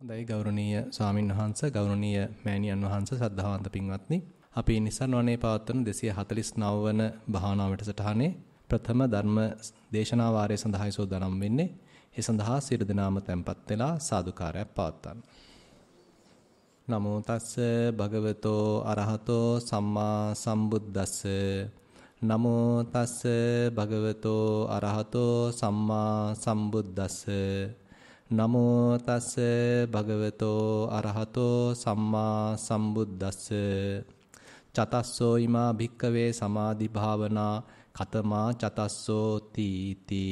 හොඳයි ගෞරවනීය ස්වාමින් වහන්සේ ගෞරවනීය මෑණියන් වහන්සේ සද්ධාවන්ත පින්වත්නි අපි නිසන්වනේ පවත්වන 249 වන භාවනා වැඩසටහනේ ප්‍රථම ධර්ම දේශනා වාරය සඳහායි සෝදානම් වෙන්නේ ඒ සඳහා සියලු දෙනාම tempත් වෙලා සාදුකාරයක් පවත්වන්න නමෝ තස්ස භගවතෝ අරහතෝ සම්මා සම්බුද්දස්ස නමෝ තස්ස භගවතෝ අරහතෝ සම්මා සම්බුද්දස්ස නමෝ තස් භගවතෝ අරහතෝ සම්මා සම්බුද්දස්ස චතස්සෝ ීමා භික්කවේ සමාධි භාවනා කතමා චතස්සෝ තීති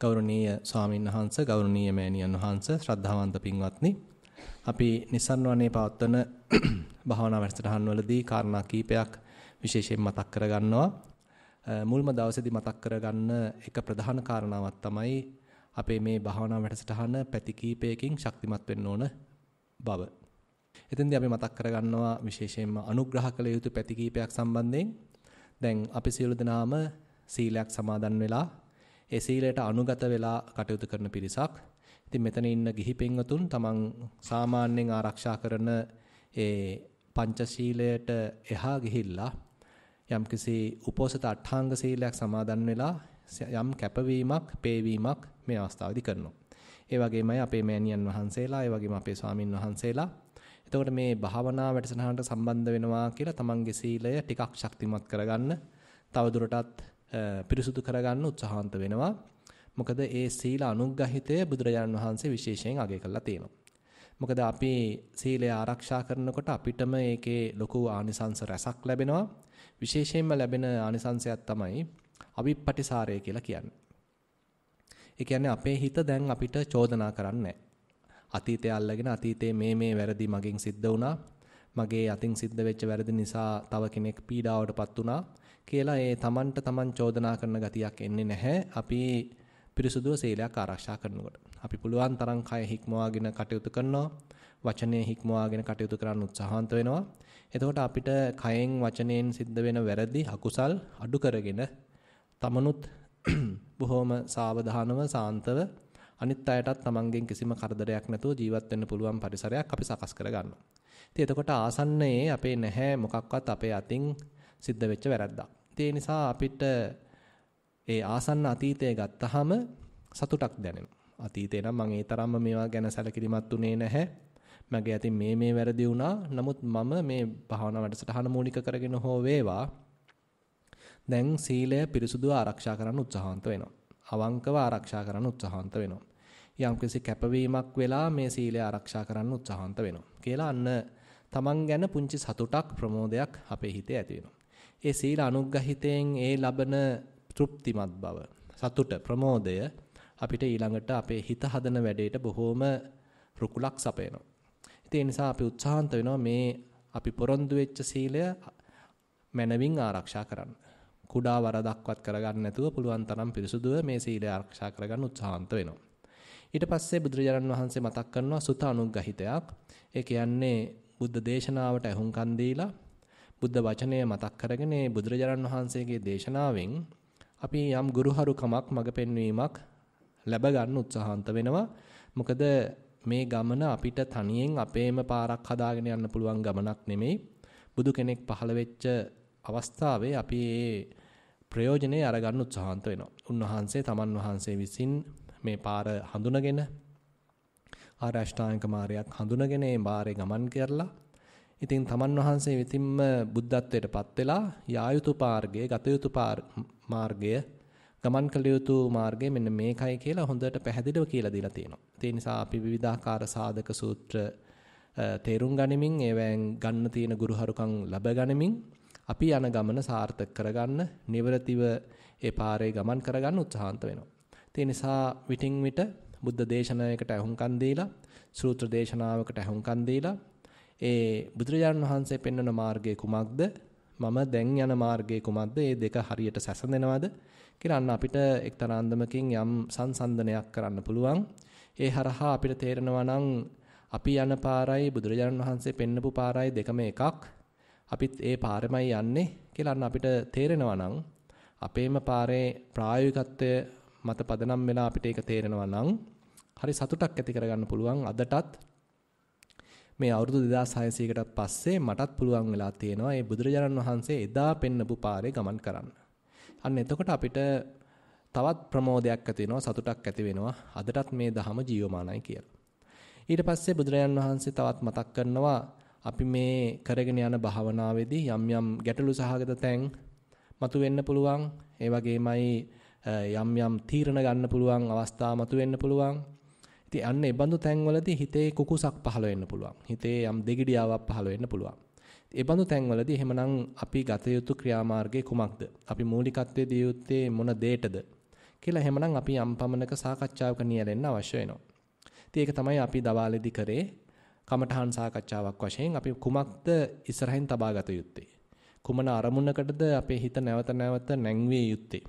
ගෞරවනීය ස්වාමීන් වහන්ස ගෞරවනීය මෑණියන් වහන්ස ශ්‍රද්ධාවන්ත පින්වත්නි අපි නිසන්වනේ පවත්වන භාවනා වැඩසටහන් වලදී කාරණා කීපයක් විශේෂයෙන් මතක් කරගන්නවා මුල්ම දවසේදී මතක් කරගන්න එක ප්‍රධාන කාරණාවක් තමයි අපේ මේ භාවනා වැඩසටහන පැති කීපයකින් ශක්තිමත් වෙන්න ඕන බව. එතෙන්දී අපි මතක් කරගන්නවා විශේෂයෙන්ම අනුග්‍රහ කළ යුතු පැති කීපයක් සම්බන්ධයෙන් දැන් අපි සියලු දෙනාම සීලයක් සමාදන් වෙලා ඒ සීලයට අනුගත වෙලා කටයුතු කරන පිරිසක්. ඉතින් මෙතන ඉන්න ගිහි පෙන්වතුන් තමන් සාමාන්‍යයෙන් ආරක්ෂා කරන ඒ පංචශීලයට එහා ගිහිල්ලා යම්කිසි උපෝසත අටාංග සීලයක් සමාදන් වෙලා යම් කැපවීමක්, පේවීමක් මේ අවස්ථාවේදී කරනවා. ඒ වගේමයි අපේ මෑණියන් වහන්සේලා, ඒ වගේම අපේ ස්වාමින් වහන්සේලා. එතකොට මේ භාවනා වැඩසටහනට සම්බන්ධ වෙනවා කියලා තමන්ගේ සීලය ටිකක් ශක්තිමත් කරගන්න, තවදුරටත් පිරිසුදු කරගන්න උත්සාහන්ත වෙනවා. මොකද ඒ සීල අනුග්‍රහිතය බුදුරජාණන් වහන්සේ විශේෂයෙන් අගය කරලා තියෙනවා. මොකද අපි සීලය ආරක්ෂා කරනකොට අපිටම ඒකේ ලොකු ආනිසංස රැසක් ලැබෙනවා. විශේෂයෙන්ම ලැබෙන ආනිසංසයක් තමයි අවිප්පටිසාරය කියලා කියන්නේ. ඒ කියන්නේ අපේ හිත දැන් අපිට චෝදනා කරන්නේ අතීතය අල්ලගෙන අතීතයේ මේ මේ වැරදි මගෙන් සිද්ධ වුණා. මගේ අතින් සිද්ධ වෙච්ච වැරදි නිසා තව කෙනෙක් පීඩාවටපත් වුණා කියලා ඒ තමන්ට තමන් චෝදනා කරන ගතියක් එන්නේ නැහැ. අපි පිරිසුදුව සීලයක් ආරක්ෂා කරනකොට. අපි පුළුවන් තරම් කය හික්මවාගෙන කටයුතු කරනවා. වචනේ හික්මවාගෙන කටයුතු කරන්න උත්සාහන්ත වෙනවා. එතකොට අපිට කයෙන් වචනයෙන් සිද්ධ වෙන වැරදි අකුසල් අඩු කරගෙන තමනුත් බොහොම සාවධානව සාන්තව අනිත් අයටත් තමන්ගෙන් කිසිම කරදරයක් නැතුව ජීවත් වෙන්න පුළුවන් පරිසරයක් අපි සකස් කරගන්නවා. ඉතින් එතකොට ආසන්නයේ අපේ නැහැ මොකක්වත් අපේ අතින් සිද්ධ වෙච්ච වැරද්දක්. ඒ නිසා අපිට ඒ ආසන්න අතීතය ගත්තාම සතුටක් දැනෙනවා. අතීතේ නම් මම ඒ තරම්ම මේවා ගැන සැලකිලිමත් උනේ නැහැ. මගේ අතින් මේ මේ වැරදි වුණා. නමුත් මම මේ භාවනා වැඩසටහන මූලික කරගෙන හෝ වේවා දැන් සීලය පිරිසුදුව ආරක්ෂා කරන්න උත්සාහන්ත වෙනවා. අවංකව ආරක්ෂා කරන්න උත්සාහන්ත වෙනවා. යම්කිසි කැපවීමක් වෙලා මේ සීලය ආරක්ෂා කරන්න උත්සාහන්ත වෙනවා. කියලා අන්න තමන් ගැන පුංචි සතුටක් ප්‍රමෝදයක් අපේ හිතේ ඇති ඒ සීල අනුග්‍රහිතයෙන් ඒ ලබන තෘප්තිමත් බව, සතුට, ප්‍රමෝදය අපිට ඊළඟට අපේ හිත හදන වැඩේට බොහෝම රුකුලක් සපයනවා. ඉතින් ඒ නිසා අපි උත්සාහන්ත වෙනවා මේ අපි පොරොන්දු වෙච්ච සීලය මනවින් ආරක්ෂා කරන්න. කුඩා වරදක්වත් කරගන්න නැතුව පුළුවන් තරම් පිරිසුදුව මේ සීලය ආරක්ෂා කරගන්න උත්සාහන්ත වෙනවා. ඊට පස්සේ බුදුරජාණන් වහන්සේ මතක් කරනවා සුත අනුග්‍රහිතයක්. ඒ කියන්නේ බුද්ධ දේශනාවට ඇහුම්කන් දීලා බුද්ධ වචනය මතක් කරගෙන බුදුරජාණන් වහන්සේගේ දේශනාවෙන් අපි යම් ගුරුහරුකමක් මඟ පෙන්වීමක් ලැබ ගන්න උත්සාහන්ත වෙනවා. මොකද මේ ගමන අපිට තනියෙන් අපේම පාරක් හදාගෙන යන්න පුළුවන් ගමනක් නෙමෙයි. බුදු කෙනෙක් පහළ වෙච්ච අවස්ථාවේ අපි ඒ ප්‍රයෝජනේ අරගන්න උත්සාහන්ත වෙනවා. උන්වහන්සේ තමන් වහන්සේ විසින් මේ පාර හඳුනගෙන ආරෂ්ඨාංග මාර්ගයක් හඳුනගෙන මේ මාර්ගේ ගමන් කරලා ඉතින් තමන් වහන්සේ විසින්ම බුද්ධත්වයටපත් වෙලා යා යුතු පාර්ගය, ගත යුතු මාර්ගය, ගමන් කළ යුතු මාර්ගය මෙන්න මේකයි කියලා හොඳට පැහැදිලිව කියලා දීලා තියෙනවා. ඒ නිසා අපි විවිධාකාර සාධක සූත්‍ර තේරුම් ගනිමින් ඒවෙන් ගන්න තියෙන ගුරුහරුකම් ලබා ගනිමින් අපි යන ගමන සාර්ථක කරගන්න, නිවරතිව ඒ පාරේ ගමන් කරගන්න උත්සාහන්ත වෙනවා. ඒ නිසා විටින් විට බුද්ධ දේශනාවකට අහුම්කන් දීලා, සූත්‍ර දේශනාවකට අහුම්කන් දීලා, ඒ බුදුරජාණන් වහන්සේ පෙන්වන මාර්ගය කුමක්ද? මම දැන් යන මාර්ගය කුමක්ද? මේ දෙක හරියට සැසඳෙනවද? කියලා අන්න අපිට එක්තරා අන්දමකින් යම් සංසන්දනයක් කරන්න පුළුවන්. ඒ හරහා අපිට තේරෙනවා නම් අපි යන පාරයි බුදුරජාණන් වහන්සේ පෙන්නපු පාරයි දෙකම එකක්. අපිත් ඒ පාරමයි යන්නේ කියලා අපිට තේරෙනවා නම් අපේම පාරේ ප්‍රායෝගිකත්වය මත පදනම් වෙලා අපිට ඒක තේරෙනවා නම් හරි සතුටක් ඇති කරගන්න පුළුවන් අදටත් මේ අවුරුදු 2600කටත් පස්සේ මටත් පුළුවන් වෙලා තියෙනවා මේ බුදුරජාණන් වහන්සේ එදා පෙන්නපු පාරේ ගමන් කරන්න. අන්න එතකොට අපිට තවත් ප්‍රමෝදයක් ඇති වෙනවා සතුටක් ඇති වෙනවා අදටත් මේ ධහම ජීවමානයි කියලා. ඊට පස්සේ බුදුරජාණන් වහන්සේ තවත් මතක් කරනවා අපි මේ කරගෙන යන භාවනාවේදී යම් යම් ගැටලු සහගත තැන් මතු වෙන්න පුළුවන් ඒ වගේමයි යම් යම් තීරණ ගන්න පුළුවන් අවස්ථා මතු වෙන්න පුළුවන් ඉතින් අන්න ඒ බඳු තැන්වලදී හිතේ කුකුසක් පහළ වෙන්න පුළුවන් හිතේ යම් දෙගිඩියාවක් පහළ වෙන්න පුළුවන් ඒ බඳු තැන්වලදී එහෙමනම් අපි ගත යුතු ක්‍රියාමාර්ගය කුමක්ද අපි මූලිකත්වයේ දිය යුත්තේ මොන දේටද කියලා එහෙමනම් අපි යම් පමණක සාකච්ඡාවක නියැලෙන්න අවශ්‍ය වෙනවා ඉතින් ඒක තමයි අපි දවාලෙදි කරේ කමඨහන් සාකච්ඡාවක් වශයෙන් අපි කුමක්ද ඉස්සරහින් තබා ගත යුත්තේ? කුමන අරමුණකටද අපේ හිත නැවත නැවත නැංවිය යුත්තේ?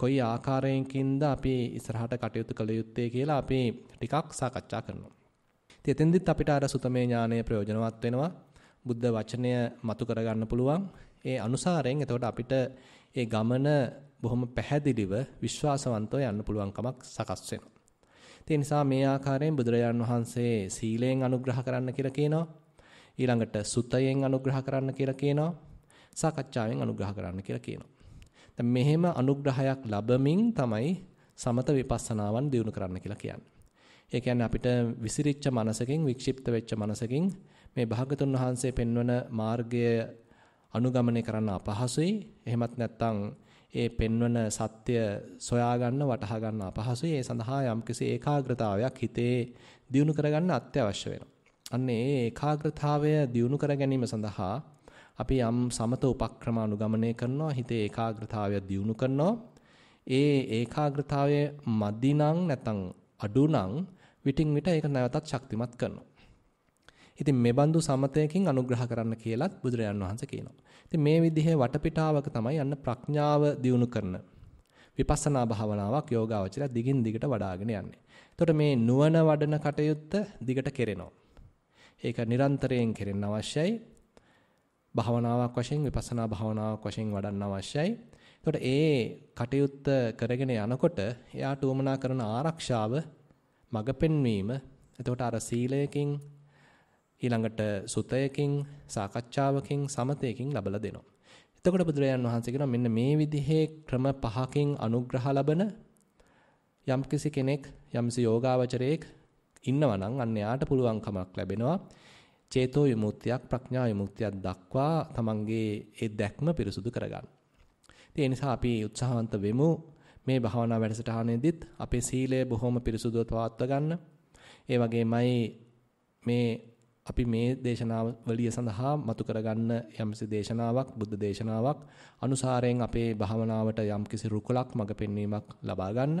කොයි ආකාරයකින්ද අපි ඉස්සරහට කටයුතු කළ යුත්තේ කියලා අපි ටිකක් සාකච්ඡා කරනවා. ඉතින් එතෙන්දිත් අපිට අර සුතමේ ඥානය ප්‍රයෝජනවත් වෙනවා. බුද්ධ වචනය මතු කරගන්න පුළුවන්. ඒ අනුසාරයෙන් එතකොට අපිට ඒ ගමන බොහොම පැහැදිලිව විශ්වාසවන්තව යන්න පුළුවන් කමක් සකස් වෙනවා. ඒ නිසා මේ ආකාරයෙන් බුදුරජාන් වහන්සේ සීලයෙන් අනුග්‍රහ කරන්න කියලා කියනවා. ඊළඟට සුතයෙන් අනුග්‍රහ කරන්න කියලා කියනවා. සාකච්ඡාවෙන් අනුග්‍රහ කරන්න කියලා කියනවා. දැන් මෙහෙම අනුග්‍රහයක් ලැබමින් තමයි සමත විපස්සනාවන් දියුණු කරන්න කියලා කියන්නේ. ඒ කියන්නේ අපිට විසිරිච්ච මනසකින් වික්ෂිප්ත වෙච්ච මනසකින් මේ භාගතුන් වහන්සේ පෙන්වන මාර්ගය අනුගමනය කරන්න අපහසුයි. එහෙමත් නැත්නම් ඒ පෙන්වන සත්‍ය සොයා ගන්න වටහා ගන්න අපහසුයි. ඒ සඳහා යම්කිසි ඒකාග්‍රතාවයක් හිතේ දියුණු කරගන්න අත්‍යවශ්‍ය වෙනවා. අන්න ඒ ඒකාග්‍රතාවය දියුණු කර ගැනීම සඳහා අපි යම් සමත උපක්‍රම අනුගමනය කරනවා. හිතේ ඒකාග්‍රතාවය දියුණු කරනවා. ඒ ඒකාග්‍රතාවයේ මදි නම් නැත්නම් අඩු නම් විටින් විට ඒක නැවතත් ශක්තිමත් කරනවා. ඉතින් මේ බඳු සමතයකින් අනුග්‍රහ කරන්න කියලත් බුදුරජාන් වහන්සේ කියනවා. ඉතින් මේ විදිහේ වටපිටාවක තමයි යන්න ප්‍රඥාව දියුණු කරන විපස්සනා භාවනාවක් යෝගාවචරය දිගින් දිගට වඩ아가ගෙන යන්නේ. එතකොට මේ නුවණ වඩන කටයුත්ත දිගට කෙරෙනවා. ඒක නිරන්තරයෙන් කෙරෙන්න අවශ්‍යයි. භාවනාවක් වශයෙන් විපස්සනා භාවනාවක් වශයෙන් වඩන්න අවශ්‍යයි. එතකොට ඒ කටයුත්ත කරගෙන යනකොට එයාට උවමනා කරන ආරක්ෂාව මඟ පෙන්වීම එතකොට අර සීලයකින් ඊළඟට සුතයකින් සාකච්ඡාවකින් සමතයකින් ලබලා දෙනවා. එතකොට බුදුරජාන් වහන්සේ කියනවා මෙන්න මේ විදිහේ ක්‍රම පහකින් අනුග්‍රහ ලබන යම්කිසි කෙනෙක් යම්සි යෝගාවචරයෙක් ඉන්නවා නම් අන්න එයාට පුළුවන්කමක් ලැබෙනවා චේතෝ විමුක්තියක් ප්‍රඥා විමුක්තියක් දක්වා තමන්ගේ ඒ දැක්ම පිරිසුදු කරගන්න. ඉතින් ඒ නිසා අපි උත්සාහවන්ත වෙමු මේ භාවනා වැඩසටහනේදීත් අපේ සීලය බොහොම පිරිසුදුව පවත්වා ගන්න. ඒ වගේමයි මේ අපි මේ දේශනාවලිය සඳහා මතු කරගන්න යම්සි දේශනාවක් බුද්ධ දේශනාවක් අනුසාරයෙන් අපේ භාවනාවට යම්කිසි රුකුලක් මඟ පෙන්වීමක් ලබා ගන්න.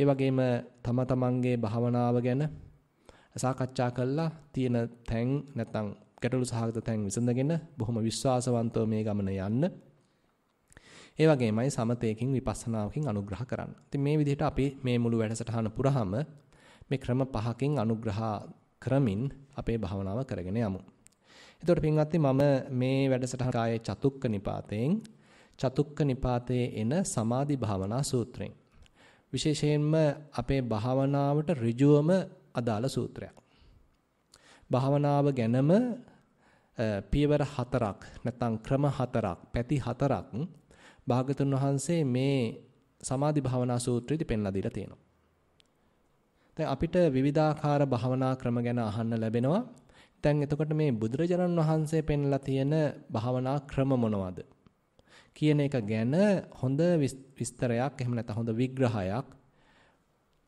ඒ වගේම තම තමන්ගේ භාවනාව ගැන සාකච්ඡා කළා තියෙන තැන් නැත්නම් ගැටලු සහගත තැන් විසඳගෙන බොහොම විශ්වාසවන්තව මේ ගමන යන්න. ඒ වගේමයි සමතේකින් විපස්සනාවකින් අනුග්‍රහ කරන්න. ඉතින් මේ විදිහට අපි මේ මුළු වැඩසටහන පුරාම මේ ක්‍රම පහකින් අනුග්‍රහ කරමින් අපේ භාවනාව කරගෙන යමු. එතකොට පින්වත්නි මම මේ වැඩසටහන කායේ චතුක්ක නිපාතයෙන් චතුක්ක නිපාතයේ එන සමාධි භාවනා සූත්‍රයෙන් විශේෂයෙන්ම අපේ භාවනාවට ඍජුවම අදාළ සූත්‍රයක්. භාවනාව ගැනම පියවර හතරක් නැත්නම් ක්‍රම හතරක් පැති හතරක් භාගතුන් වහන්සේ මේ සමාධි භාවනා සූත්‍රයේදී පෙන්ලා දීලා තියෙනවා. දැන් අපිට විවිධාකාර භාවනා ක්‍රම ගැන අහන්න ලැබෙනවා. දැන් එතකොට මේ බුදුරජාණන් වහන්සේ පෙන්ලා තියෙන භාවනා ක්‍රම මොනවද කියන එක ගැන හොඳ විස්තරයක් එහෙම නැත්නම් හොඳ විග්‍රහයක්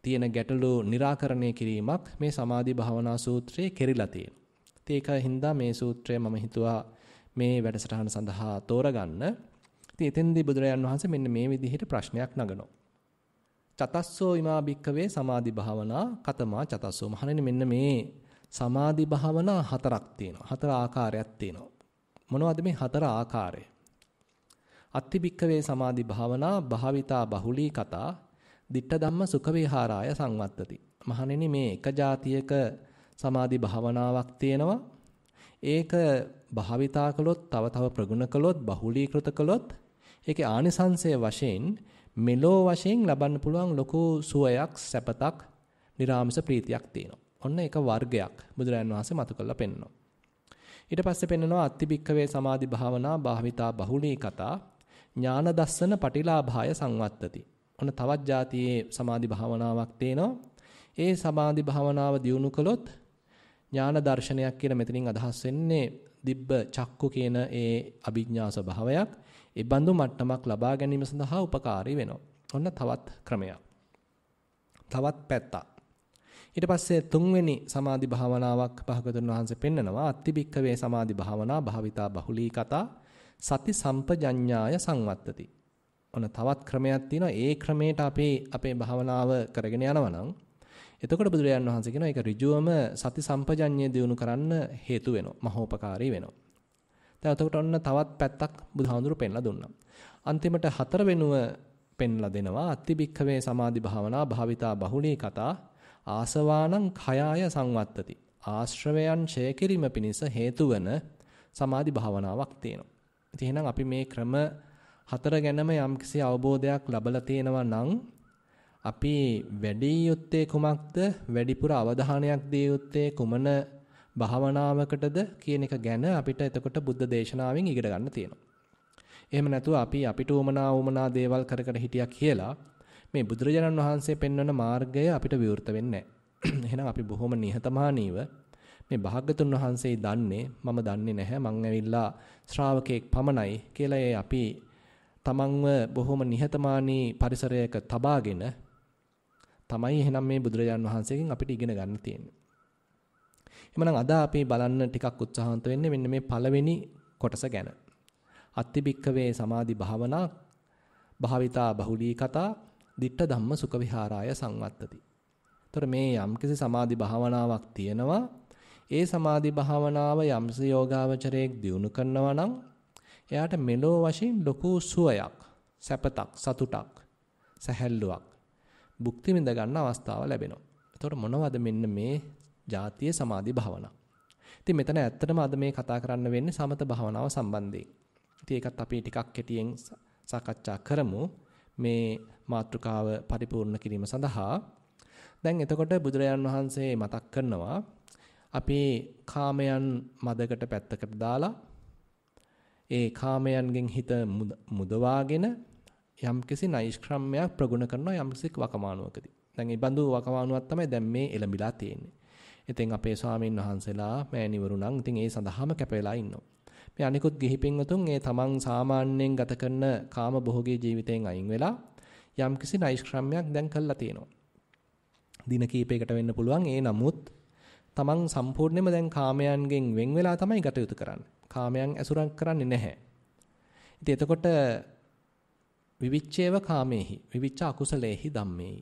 තියෙන ගැටලු निराකරණය කිරීමක් මේ සමාධි භාවනා සූත්‍රයේ කෙරිලා තියෙනවා. ඉතින් ඒක හින්දා මේ සූත්‍රය මම හිතුවා මේ වැඩසටහන සඳහා තෝරගන්න. ඉතින් එතෙන්දී බුදුරජාණන් වහන්සේ මෙන්න මේ විදිහට ප්‍රශ්නයක් නගනවා. චතස්සෝ ඉමා භික්කවේ සමාධි භාවනා කතමා චතස්සෝ මහණෙනි මෙන්න මේ සමාධි භාවනා හතරක් තියෙනවා හතර ආකාරයක් තියෙනවා මොනවද මේ හතර ආකාරය අත්ති භික්කවේ සමාධි භාවනා භාවිතා බහුලී කතා ditta ධම්ම සුඛ විහාරාය සංවත්තති මහණෙනි මේ එක જાතියක සමාධි භාවනාවක් තියෙනවා ඒක භාවිතා කළොත් තව තව ප්‍රගුණ කළොත් බහුලීකృత කළොත් ඒකේ ආනිසංසය වශයෙන් මෙලෝ වශයෙන් ලබන්න පුළුවන් ලොකු සුවයක්, සැපතක්, නිර්ආමස ප්‍රීතියක් තියෙනවා. ඔන්න ඒක වර්ගයක් බුදුරජාන් වහන්සේ මතු කරලා පෙන්වනවා. ඊට පස්සේ පෙන්වනවා අත්තිබික්කවේ සමාධි භාවනා භාවිතා බහුලී කතා ඥාන දස්සන පටිලාභාය සංවත්තති. ඔන්න තවත් જાතියේ සමාධි භාවනාවක් තේනවා. ඒ සමාධි භාවනාව දියුණු කළොත් ඥාන දර්ශනයක් කියලා මෙතනින් අදහස් වෙන්නේ දිබ්බ චක්කු කියන ඒ අභිඥා ස්වභාවයක්. ඒ බඳු මට්ටමක් ලබා ගැනීම සඳහා උපකාරී වෙනවා. ඔන්න තවත් ක්‍රමයක්. තවත් පැත්තක්. ඊට පස්සේ තුන්වෙනි සමාධි භාවනාවක් භාගතුන් වහන්සේ පෙන්නනවා අත්තිබික්කවේ සමාධි භාවනා භාවිතා බහුලී කතා සති සම්පජඤ්ඤාය සංවත්තති. ඔන්න තවත් ක්‍රමයක් තියෙනවා. ඒ ක්‍රමයට අපේ අපේ භාවනාව කරගෙන යනවා නම් එතකොට බුදුරජාන් වහන්සේ කියනවා ඒක ඍජුවම සති සම්පජඤ්ඤය දියුණු කරන්න හේතු වෙනවා. මහෝපකාරී වෙනවා. දැන් එතකොට ඔන්න තවත් පැත්තක් බුදුහාඳුරු පෙන්ලා දුන්නා. අන්තිමට හතර වෙනුව පෙන්ලා දෙනවා අතිබික්ඛවේ සමාධි භාවනා භාවිතා බහුලී කතා ආසවානං khයාය සංවත්තති. ආශ්‍රවයන් ඡය කිරීම පිණිස හේතු වන සමාධි භාවනාවක් තියෙනවා. ඉතින් එහෙනම් අපි මේ ක්‍රම හතර ගැනම යම්කිසි අවබෝධයක් ලබලා තියෙනවා නම් අපි වැඩි යුත්තේ කුමක්ද වැඩිපුර අවධානයක් දිය යුත්තේ කුමන භාවනාවකටද කියන එක ගැන අපිට එතකොට බුද්ධ දේශනාවෙන් ඉගෙන ගන්න තියෙනවා. එහෙම නැතුව අපි අපිට උමනා උමනා දේවල් කර කර හිටියා කියලා මේ බුදුරජාණන් වහන්සේ පෙන්වන මාර්ගය අපිට විවෘත වෙන්නේ නැහැ. එහෙනම් අපි බොහොම නිහතමානීව මේ භාග්‍යතුන් වහන්සේ දන්නේ මම දන්නේ නැහැ මං ඇවිල්ලා ශ්‍රාවකෙක් පමණයි කියලා ඒ අපි තමන්ව බොහොම නිහතමානී පරිසරයක තබාගෙන තමයි එහෙනම් මේ බුදුරජාන් වහන්සේගෙන් අපිට ඉගෙන ගන්න තියෙන්නේ. එhmenan අද අපි බලන්න ටිකක් උත්සාහන්ත වෙන්නේ මෙන්න මේ පළවෙනි කොටස ගැන. අත්තිබික්කවේ සමාධි භාවනා භාවිතා බහුලී කතා ditta ධම්ම සුඛ විහාරාය සංවත්තති. ତොර මේ යම්කිසි සමාධි භාවනාවක් තියෙනවා. ඒ සමාධි භාවනාව යම්සි යෝගාවචරයෙක් දියුණු කරනවා නම් එයාට මෙලෝ වශයෙන් ලොකු සුවයක්, සැපතක්, සතුටක්, සැහැල්ලුවක් භුක්ති විඳ ගන්න අවස්ථාව ලැබෙනවා. එතකොට මොනවද මෙන්න මේ ජාතිය සමාධි භාවනා. ඉතින් මෙතන ඇත්තටම අද මේ කතා කරන්න වෙන්නේ සමත භාවනාව සම්බන්ධයෙන්. ඉතින් ඒකත් අපි ටිකක් කෙටියෙන් සාකච්ඡා කරමු මේ මාතෘකාව පරිපූර්ණ කිරීම සඳහා. දැන් එතකොට බුදුරජාන් වහන්සේ මතක් කරනවා අපි කාමයන් මදකට පැත්තකට දාලා ඒ කාමයන්ගෙන් හිත මුදවාගෙන යම්කිසි නෛෂ්ක්‍රම්‍යයක් ප්‍රගුණ කරනවා යම්කිසි වකමානුවකදී. දැන් මේ බඳු වකමානුවක් තමයි දැන් මේ එළඹිලා තියෙන්නේ. ඉතින් අපේ ස්වාමින් වහන්සේලා මෑණිවරු නම් ඉතින් ඒ සඳහාම කැප වෙලා ඉන්නවා. මේ අනිකුත් ගිහි පින්වතුන් ඒ තමන් සාමාන්‍යයෙන් ගත කරන කාම භෝගී ජීවිතයෙන් අයින් වෙලා යම්කිසි නෛෂ්ක්‍රම්‍යයක් දැන් කළා තියෙනවා. දින කීපයකට වෙන්න පුළුවන්. ඒ නමුත් තමන් සම්පූර්ණයෙන්ම දැන් කාමයන්ගෙන් වෙන් වෙලා තමයි ගත යුතු කරන්නේ. කාමයන් ඇසුරක් කරන්නේ නැහැ. ඉතින් එතකොට විවිච්ඡේව කාමේහි විවිච්ඡ අකුසලේහි ධම්මේහි.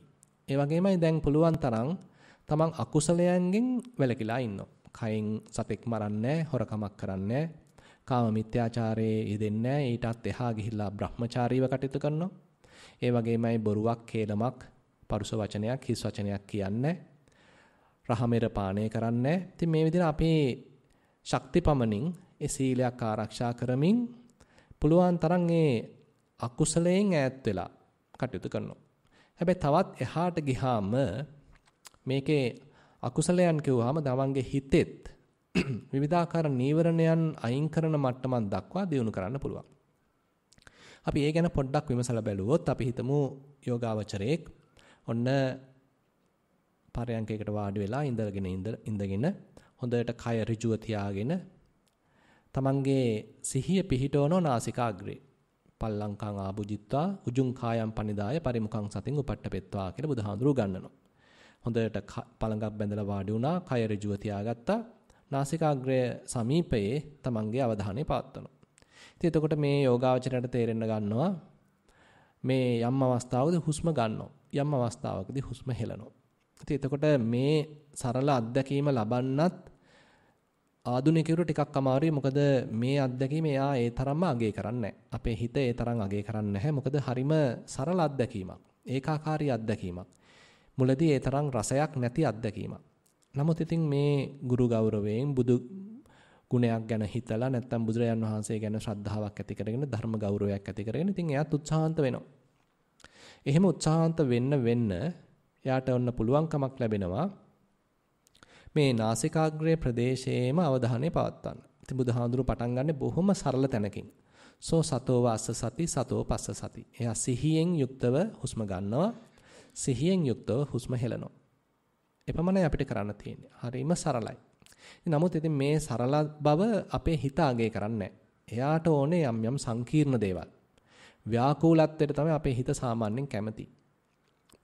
ඒ වගේමයි දැන් පුළුවන් තරම් තමන් අකුසලයන්ගෙන් වැළකීලා ඉන්නවා. කයෙන් සතෙක් මරන්නේ හොරකමක් කරන්නේ කාම මිත්‍යාචාරයේ යෙදෙන්නේ ඊටත් එහා ගිහිල්ලා බ්‍රහ්මචාරීව කටයුතු කරනවා. ඒ වගේමයි බොරුවක්, කේලමක්, පරුස වචනයක්, හිස් වචනයක් කියන්නේ රහමෙර පානය කරන්නේ. ඉතින් මේ විදිහට අපේ ශක්තිපමණින් ඒ සීලයක් ආරක්ෂා කරමින් පුළුවන් තරම් ඒ අකුසලයෙන් ඈත් වෙලා කටයුතු කරනවා. හැබැයි තවත් එහාට ගිහාම මේකේ අකුසලයන් කිව්වහම තමන්ගේ හිතෙත් විවිධාකාර නීවරණයන් අයින් කරන මට්ටමක් දක්වා දියුණු කරන්න පුළුවන්. අපි ඒ ගැන පොඩ්ඩක් විමසලා බැලුවොත් අපි හිතමු යෝගාවචරයේක් ඔන්න පරයන්කයකට වාඩි වෙලා ඉඳගෙන ඉඳගෙන හොඳට කය ඍජුව තියාගෙන තමන්ගේ සිහිය පිහිටවනෝ නාසිකාග්‍රේ පල්ලංකං ආභුජිත්වා උජුං කායම් පනිදාය පරිමුඛං සතින් උපට්ඨපෙත්වා කියලා බුදුහාඳුරු ගන්නවා. හොඳට පළඟක් බැඳලා වාඩි වුණා, කය ඍජුව තියාගත්තා. නාසිකාග්‍රය සමීපයේ තමන්ගේ අවධානය පාත්තනවා. ඉතින් එතකොට මේ යෝගාවචරයට තේරෙන්න ගන්නවා මේ යම් අවස්ථාවකදී හුස්ම ගන්නවා. යම් අවස්ථාවකදී හුස්ම හෙලනවා. ඉතින් එතකොට මේ සරල අත්දැකීම ලබන්නත් ආදුනිකයරු ටිකක් අමාරුයි මොකද මේ අත්දැකීම එයා ඒ තරම්ම අගය කරන්නේ අපේ හිත ඒ තරම් අගය කරන්නේ නැහැ මොකද හරිම සරල අත්දැකීමක් ඒකාකාරී අත්දැකීමක් මුලදී ඒ තරම් රසයක් නැති අත්දැකීමක්. නමුත් ඉතින් මේ ගුරු ගෞරවයෙන් බුදු ගුණයක් ගැන හිතලා නැත්නම් බුදුරජාන් වහන්සේ ගැන ශ්‍රද්ධාවක් ඇති කරගෙන ධර්ම ගෞරවයක් ඇති කරගෙන ඉතින් එයාත් උත්සාහන්ත වෙනවා. එහෙම උත්සාහන්ත වෙන්න වෙන්න එයාට ඔන්න පුළුවන්කමක් ලැබෙනවා මේ නාසිකාග්‍රේ ප්‍රදේශයේම අවධානය පවත්වන්න. ඉතින් බුදුහාඳුරු පටන් ගන්න බොහොම සරල තැනකින්. සෝ සතෝව අස්ස සති සතෝ පස්ස සති. එයා සිහියෙන් යුක්තව හුස්ම ගන්නවා. සිහියෙන් යුක්තව හුස්ම හෙලනවා. එපමණයි අපිට කරන්න තියෙන්නේ. හරිම සරලයි. නමුත් ඉතින් මේ සරල බව අපේ හිත අගය කරන්නේ එයාට ඕනේ යම් යම් සංකීර්ණ දේවල්. ව්‍යාකූලත්වයට තමයි අපේ හිත සාමාන්‍යයෙන් කැමති.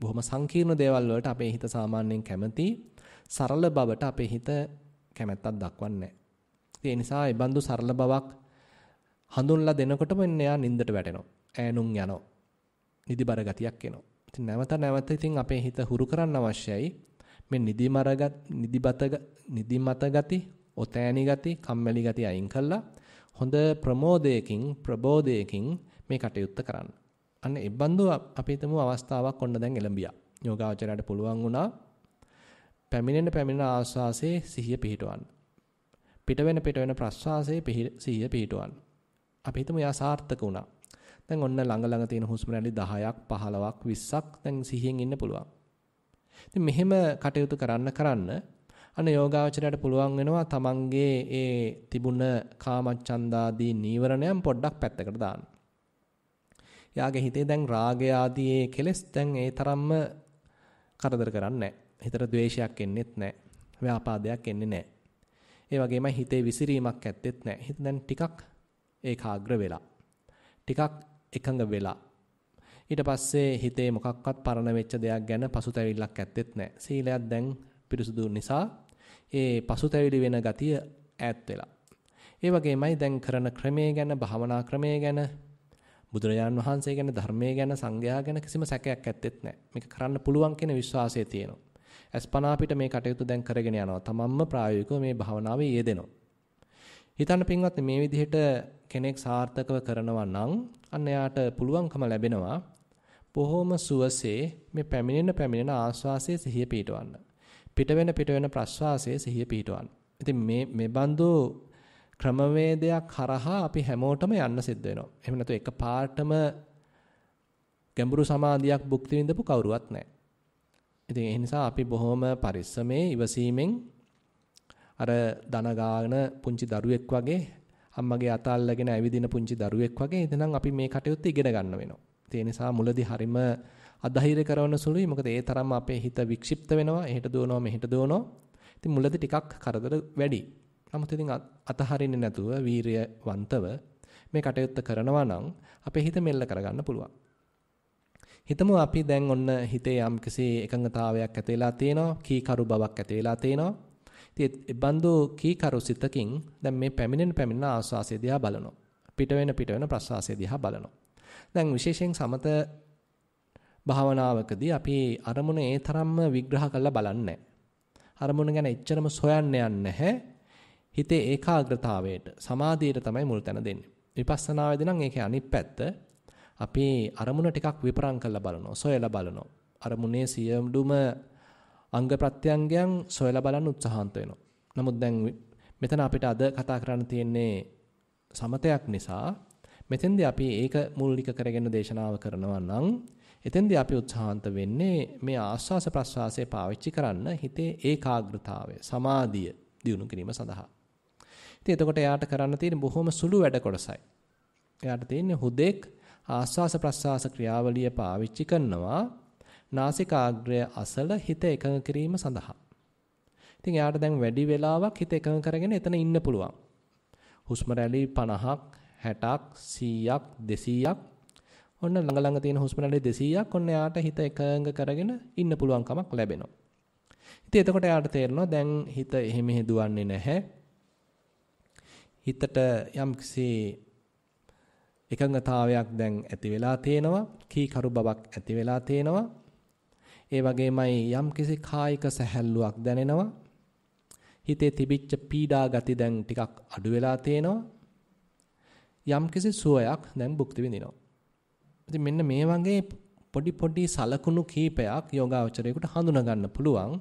බොහොම සංකීර්ණ දේවල් වලට අපේ හිත සාමාන්‍යයෙන් කැමති. සරල බවට අපේ හිත කැමැත්තක් දක්වන්නේ නැහැ. ඒ නිසා ඒ බඳු සරල බවක් හඳුන්ලා දෙනකොටම එන්න එයා නින්දට වැටෙනවා. ඈනුම් යනවා. නිදිබර ගතියක් එනවා. ඉතින් නැවත නැවත ඉතින් අපේ හිත හුරු කරන්න අවශ්‍යයි. මේ නිදිමරගත් නිදිබත නිදිමත ගති, ඔතෑණි ගති, කම්මැලි ගති අයින් කළා හොඳ ප්‍රමෝදයකින්, ප්‍රබෝධයකින් මේ කටයුත්ත කරන්න. අන්න ඒ බඳු අපි හිතමු අවස්ථාවක් ඔන්න දැන් එළඹියා. යෝගාචරයට පුළුවන් වුණා පැමිණෙන පැමිණෙන ආස්වාසේ සිහිය පිහිටවන්න. පිට වෙන පිට වෙන ප්‍රස්වාසයේ සිහිය පිහිටවන්න. අපි හිතමු යා සාර්ථක වුණා. දැන් ඔන්න ළඟ ළඟ තියෙන හුස්ම රැලි 10ක් 15ක් 20ක් දැන් සිහියෙන් ඉන්න පුළුවන්. ඉතින් මෙහෙම කටයුතු කරන්න කරන්න අන්න යෝගාවචරයට පුළුවන් වෙනවා තමන්ගේ ඒ තිබුණ කාමච්ඡන්දාදී නීවරණයන් පොඩ්ඩක් පැත්තකට දාන්න. යාගේ හිතේ දැන් රාගය ආදී ඒ කෙලෙස් දැන් ඒ තරම්ම කරදර කරන්නේ නැහැ. හිතට ද්වේෂයක් එන්නෙත් නැහැ. ව්‍යාපාදයක් එන්නේ නැහැ. ඒ වගේම හිතේ විසිරීමක් ඇත්තෙත් නැහැ. හිත දැන් ටිකක් ඒකාග්‍ර වෙලා. ටිකක් එකඟ වෙලා ඊට පස්සේ හිතේ මොකක්වත් පරණ වෙච්ච දෙයක් ගැන පසුතැවිල්ලක් ඇත්තෙත් නැහැ. සීලයක් දැන් පිරිසුදු නිසා ඒ පසුතැවිලි වෙන ගතිය ඈත් වෙලා. ඒ වගේමයි දැන් කරන ක්‍රමය ගැන භාවනා ක්‍රමය ගැන බුදුරජාන් වහන්සේ ගැන ධර්මය ගැන සංඝයා ගැන කිසිම සැකයක් ඇත්තෙත් නැහැ. මේක කරන්න පුළුවන් කියන විශ්වාසය තියෙනවා. අස්පනා පිට මේ කටයුතු දැන් කරගෙන යනවා. තමන්ම ප්‍රායෝගිකව මේ භාවනාවේ යෙදෙනවා. හිතන්න පින්වත්නි මේ විදිහට කෙනෙක් සාර්ථකව කරනවා නම් අන්න එයාට පුළුවන්කම ලැබෙනවා බොහොම සුවසේ මේ පැමිණෙන පැමිණෙන ආස්වාසයේ සිහිය පිටවන්න. පිට වෙන පිට වෙන ප්‍රස්වාසයේ සිහිය පිටවන්න. ඉතින් මේ මේ බඳු ක්‍රමවේදයක් හරහා අපි හැමෝටම යන්න සිද්ධ වෙනවා. එහෙම නැතු එක පාටම ගැඹුරු සමාධියක් භුක්ති විඳපු කවුරුවත් නැහැ. ඉතින් ඒ නිසා අපි බොහොම පරිස්සමෙන් ඉවසීමෙන් අර දන ගාන පුංචි දරුවෙක් වගේ අම්මගේ අත අල්ලගෙන ඇවිදින පුංචි දරුවෙක් වගේ එතනම් අපි මේ කටයුත්ත ඉගෙන ගන්න වෙනවා. ඒ නිසා මුලදී හරිම අධෛර්ය කරන සුළුයි. මොකද ඒ තරම්ම අපේ හිත වික්ෂිප්ත වෙනවා. එහෙට දුවනවා මෙහෙට දුවනවා. ඉතින් මුලදී ටිකක් කරදර වැඩි. නමුත් ඉතින් අතහරින්නේ නැතුව වීරියවන්තව මේ කටයුත්ත කරනවා නම් අපේ හිත මෙල්ල කරගන්න පුළුවන්. හිතමු අපි දැන් ඔන්න හිතේ යම්කිසි එකඟතාවයක් ඇති වෙලා තියෙනවා, කීකරු බවක් ඇති වෙලා තියෙනවා. ඉතින් ඒ බඳු කීකරුසිතකින් දැන් මේ පැමිණෙන පැමිණෙන ආස්වාසය දිහා බලනවා. පිට වෙන පිට වෙන ප්‍රස්වාසය දිහා බලනවා. දැන් විශේෂයෙන් සමත භාවනාවකදී අපි අරමුණ ඒ තරම්ම විග්‍රහ කරලා බලන්නේ අරමුණ ගැන එච්චරම සොයන්න යන්නේ නැහැ. හිතේ ඒකාග්‍රතාවයට සමාධියට තමයි මුල් තැන දෙන්නේ. විපස්සනා වේදී නම් ඒකේ අනිත් පැත්ත අපි අරමුණ ටිකක් විපරම් කරලා බලනවා, සොයලා බලනවා. අරමුණේ සියලුම අංග ප්‍රත්‍යංගයන් සොයලා බලන්න උත්සාහන්ත වෙනවා. නමුත් දැන් මෙතන අපිට අද කතා කරන්න තියෙන්නේ සමතයක් නිසා මෙතෙන්දී අපි ඒක මූලික කරගෙන දේශනාව කරනවා නම් එතෙන්දී අපි උත්සාහන්ත වෙන්නේ මේ ආස්වාස ප්‍රස්වාසය පාවිච්චි කරන්න හිතේ ඒකාග්‍රතාවය සමාධිය දියුණු කිරීම සඳහා. ඉතින් එතකොට එයාට කරන්න තියෙන බොහොම සුළු වැඩ කොටසයි. එයාට තියෙන්නේ හුදෙක් ආස්වාස ප්‍රස්වාස ක්‍රියාවලිය පාවිච්චි කරනවා නාසිකාග්‍රය අසල හිත එකඟ කිරීම සඳහා. ඉතින් එයාට දැන් වැඩි වෙලාවක් හිත එකඟ කරගෙන එතන ඉන්න පුළුවන්. හුස්ම රැලි 50ක් 60ක් 100ක් 200ක් ඔන්න ළඟ ළඟ තියෙන හුස්ම රැලි 200ක් ඔන්න එයාට හිත එකඟ කරගෙන ඉන්න පුළුවන් කමක් ලැබෙනවා. ඉතින් එතකොට එයාට තේරෙනවා දැන් හිත එහෙම හෙදුවන්නේ නැහැ. හිතට යම්කිසි එකඟතාවයක් දැන් ඇති වෙලා තේනවා කීකරු බවක් ඇති වෙලා තේනවා ඒ වගේමයි යම්කිසි කායික සැහැල්ලුවක් දැනෙනවා. හිතේ තිබිච්ච පීඩා ගති දැන් ටිකක් අඩු වෙලා තේනවා. යම්කිසි සුවයක් දැන් භුක්ති විඳිනවා. ඉතින් මෙන්න මේ වගේ පොඩි පොඩි සලකුණු කීපයක් යෝගාවචරයෙකුට හඳුනා ගන්න පුළුවන්.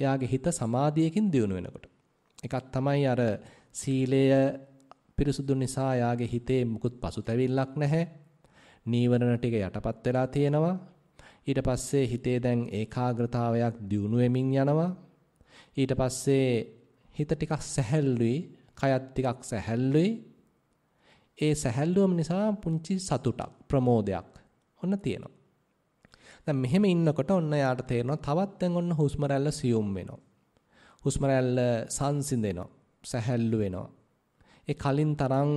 එයාගේ හිත සමාධියකින් දියුණු වෙනකොට. එකක් තමයි අර සීලය පිරිසුදු නිසා එයාගේ හිතේ මුකුත් පසුතැවිල්ලක් නැහැ. නීවරණ ටික යටපත් වෙලා තියෙනවා. ඊට පස්සේ හිතේ දැන් ඒකාග්‍රතාවයක් දියුණු වෙමින් යනවා. ඊට පස්සේ හිත ටිකක් සැහැල්ලුයි, කයත් ටිකක් සැහැල්ලුයි. ඒ සැහැල්ලුවම නිසා පුංචි සතුටක්, ප්‍රමෝදයක් ඔන්න තියෙනවා. දැන් මෙහෙම ඉන්නකොට ඔන්න යාට තේරෙනවා තවත් දැන් ඔන්න හුස්ම රැල්ල සියුම් වෙනවා. හුස්ම රැල්ල සංසිඳෙනවා, සැහැල්ලු වෙනවා. ඒ කලින් තරම්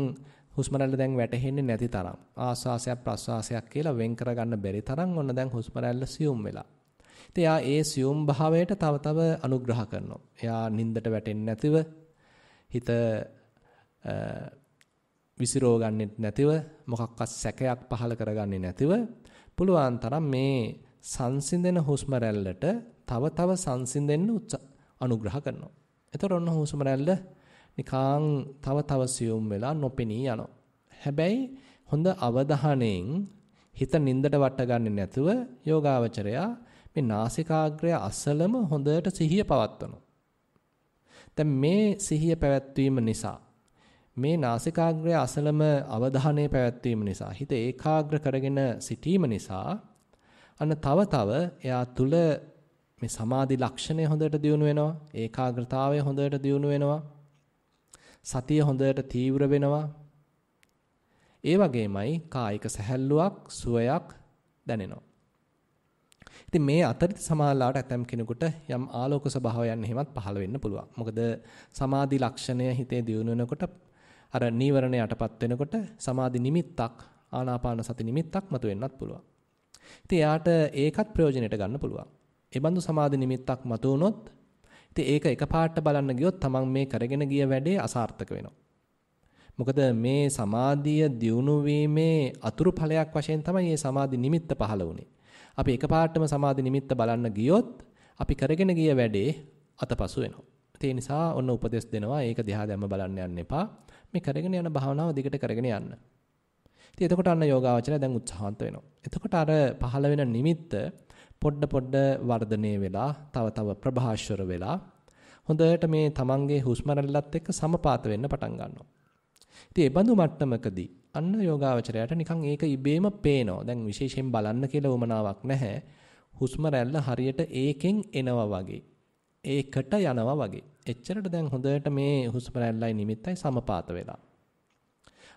හුස්ම රැල්ල දැන් වැටෙන්නේ නැති තරම් ආස්වාසයක් ප්‍රස්වාසයක් කියලා වෙන් කරගන්න බැරි තරම් ඔන්න දැන් හුස්ම රැල්ල සියුම් වෙලා. ඉතින් එයා ඒ සියුම් භාවයට තව තව අනුග්‍රහ කරනවා. එයා නිින්දට වැටෙන්නේ නැතිව හිත විසිරෝ ගන්නෙත් නැතිව මොකක්වත් සැකයක් පහළ කරගන්නේ නැතිව පුළුවන් තරම් මේ සංසිඳෙන හුස්ම රැල්ලට තව තව සංසිඳෙන්න අනුග්‍රහ කරනවා. එතකොට ඔන්න හුස්ම රැල්ල නිකං තව තව සියුම් වෙලා නොපෙනී යනවා. හැබැයි හොඳ අවධානයෙන් හිත නින්දට වටගන්නේ නැතුව යෝගාවචරයා මේ නාසිකාග්‍රය අසලම හොඳට සිහිය පවත්වනවා. දැන් මේ සිහිය පැවැත්වීම නිසා මේ නාසිකාග්‍රය අසලම අවධානයේ පැවැත්වීම නිසා හිත ඒකාග්‍ර කරගෙන සිටීම නිසා අන්න තව තව එයා තුල මේ සමාධි ලක්ෂණය හොඳට දියුණු වෙනවා ඒකාග්‍රතාවය හොඳට දියුණු වෙනවා සතිය හොඳට තීව්‍ර වෙනවා. ඒ වගේමයි කායික සැහැල්ලුවක්, සුවයක් දැනෙනවා. ඉතින් මේ අතරිත සමාලාවට ඇතම් කෙනෙකුට යම් ආලෝක ස්වභාවයන් එහෙමත් පහළ වෙන්න පුළුවන්. මොකද සමාධි ලක්ෂණය හිතේ දියුණු වෙනකොට අර නීවරණ යටපත් වෙනකොට සමාධි නිමිත්තක් ආනාපාන සති නිමිත්තක් මතුවෙන්නත් පුළුවන්. ඉතින් එයාට ඒකත් ප්‍රයෝජනෙට ගන්න පුළුවන්. ඒ බඳු සමාධි නිමිත්තක් මතුවුනොත් ඉතින් ඒක එකපාරට බලන්න ගියොත් තමන් මේ කරගෙන ගිය වැඩේ අසාර්ථක වෙනවා. මොකද මේ සමාධිය දියුණු වීමේ අතුරු ඵලයක් වශයෙන් තමයි මේ සමාධි නිමිත්ත පහළ වුනේ. අපි එකපාරටම සමාධි නිමිත්ත බලන්න ගියොත් අපි කරගෙන ගිය වැඩේ අතපසු වෙනවා. ඒ නිසා ඔන්න උපදෙස් දෙනවා ඒක දිහා දැම්ම බලන්න යන්න එපා. මේ කරගෙන යන භාවනාව දිගට කරගෙන යන්න. ඉතින් එතකොට අන්න යෝගාවචරය දැන් උත්සාහන්ත වෙනවා. එතකොට අර පහළ වෙන නිමිත්ත පොඩ පොඩ වර්ධනය වෙලා තව තව ප්‍රභාෂවර වෙලා හොඳට මේ තමන්ගේ හුස්ම රැල්ලත් එක්ක සමපාත වෙන්න පටන් ගන්නවා. ඉතින් ඒ බඳු මට්ටමකදී අන්න යෝගාවචරයට නිකන් ඒක ඉබේම පේනවා. දැන් විශේෂයෙන් බලන්න කියලා උමනාවක් නැහැ. හුස්ම රැල්ල හරියට ඒකෙන් එනවා වගේ. ඒකට යනවා වගේ. එච්චරට දැන් හොඳට මේ හුස්ම රැල්ලයි නිමිත්තයි සමපාත වෙලා.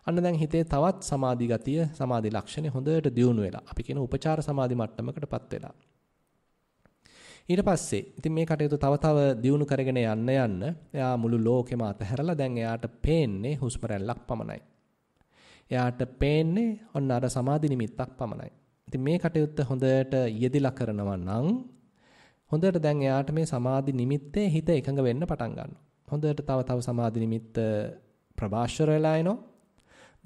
අන්න දැන් හිතේ තවත් සමාධි ගතිය, සමාධි ලක්ෂණේ හොඳට දියුණු වෙලා. අපි කියන උපචාර සමාධි මට්ටමකටපත් වෙලා. ඊට පස්සේ ඉතින් මේ කටයුතු තව තව දියුණු කරගෙන යන්න යන්න එයා මුළු ලෝකෙම අතහැරලා දැන් එයාට පේන්නේ හුස්ම පමණයි. එයාට පේන්නේ ඔන්න අර සමාධි නිමිත්තක් පමණයි. ඉතින් මේ කටයුත්ත හොඳට යෙදිලා කරනවා නම් හොඳට දැන් එයාට මේ සමාධි නිමිත්තේ හිත එකඟ වෙන්න පටන් ගන්නවා. හොඳට තව තව සමාධි නිමිත්ත ප්‍රභාෂර වෙලා එනවා.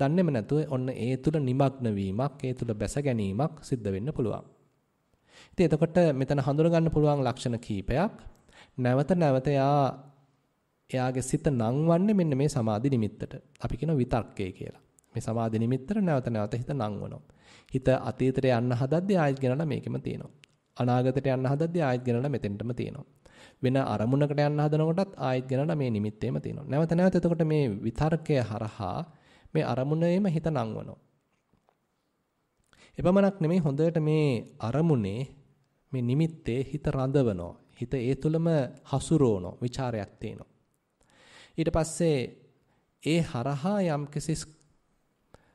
දන්නේම නැතුව ඔන්න ඒ තුල নিমগ্ন වීමක්, ඒ තුල බැස ගැනීමක් සිද්ධ වෙන්න පුළුවන්. ඉතින් එතකොට මෙතන හඳුනගන්න පුළුවන් ලක්ෂණ කීපයක්. නැවත නැවත එයාගේ සිත නංවන්නේ මෙන්න මේ සමාධි නිමිත්තට. අපි කියන විතර්කය කියලා. මේ සමාධි නිමිත්තට නැවත නැවත හිත නංවනවා. හිත අතීතයට යන්න හදද්දී ආයෙත් ගෙනලා මේකෙම තියෙනවා. අනාගතයට යන්න හදද්දී ආයෙත් ගෙනලා මෙතෙන්ටම තියෙනවා. වෙන අරමුණකට යන්න හදනකොටත් ආයෙත් ගෙනලා මේ නිමිත්තේම තියෙනවා. නැවත නැවත එතකොට මේ විතර්කය හරහා මේ අරමුණේම හිත නංවනවා. එපමණක් නෙමෙයි හොඳට මේ අරමුණේ මේ නිමිත්තේ හිත රඳවනවා. හිත ඒ තුළම හසුරවනවා. ਵਿਚාරයක් තියෙනවා. ඊට පස්සේ ඒ හරහා යම්කිසි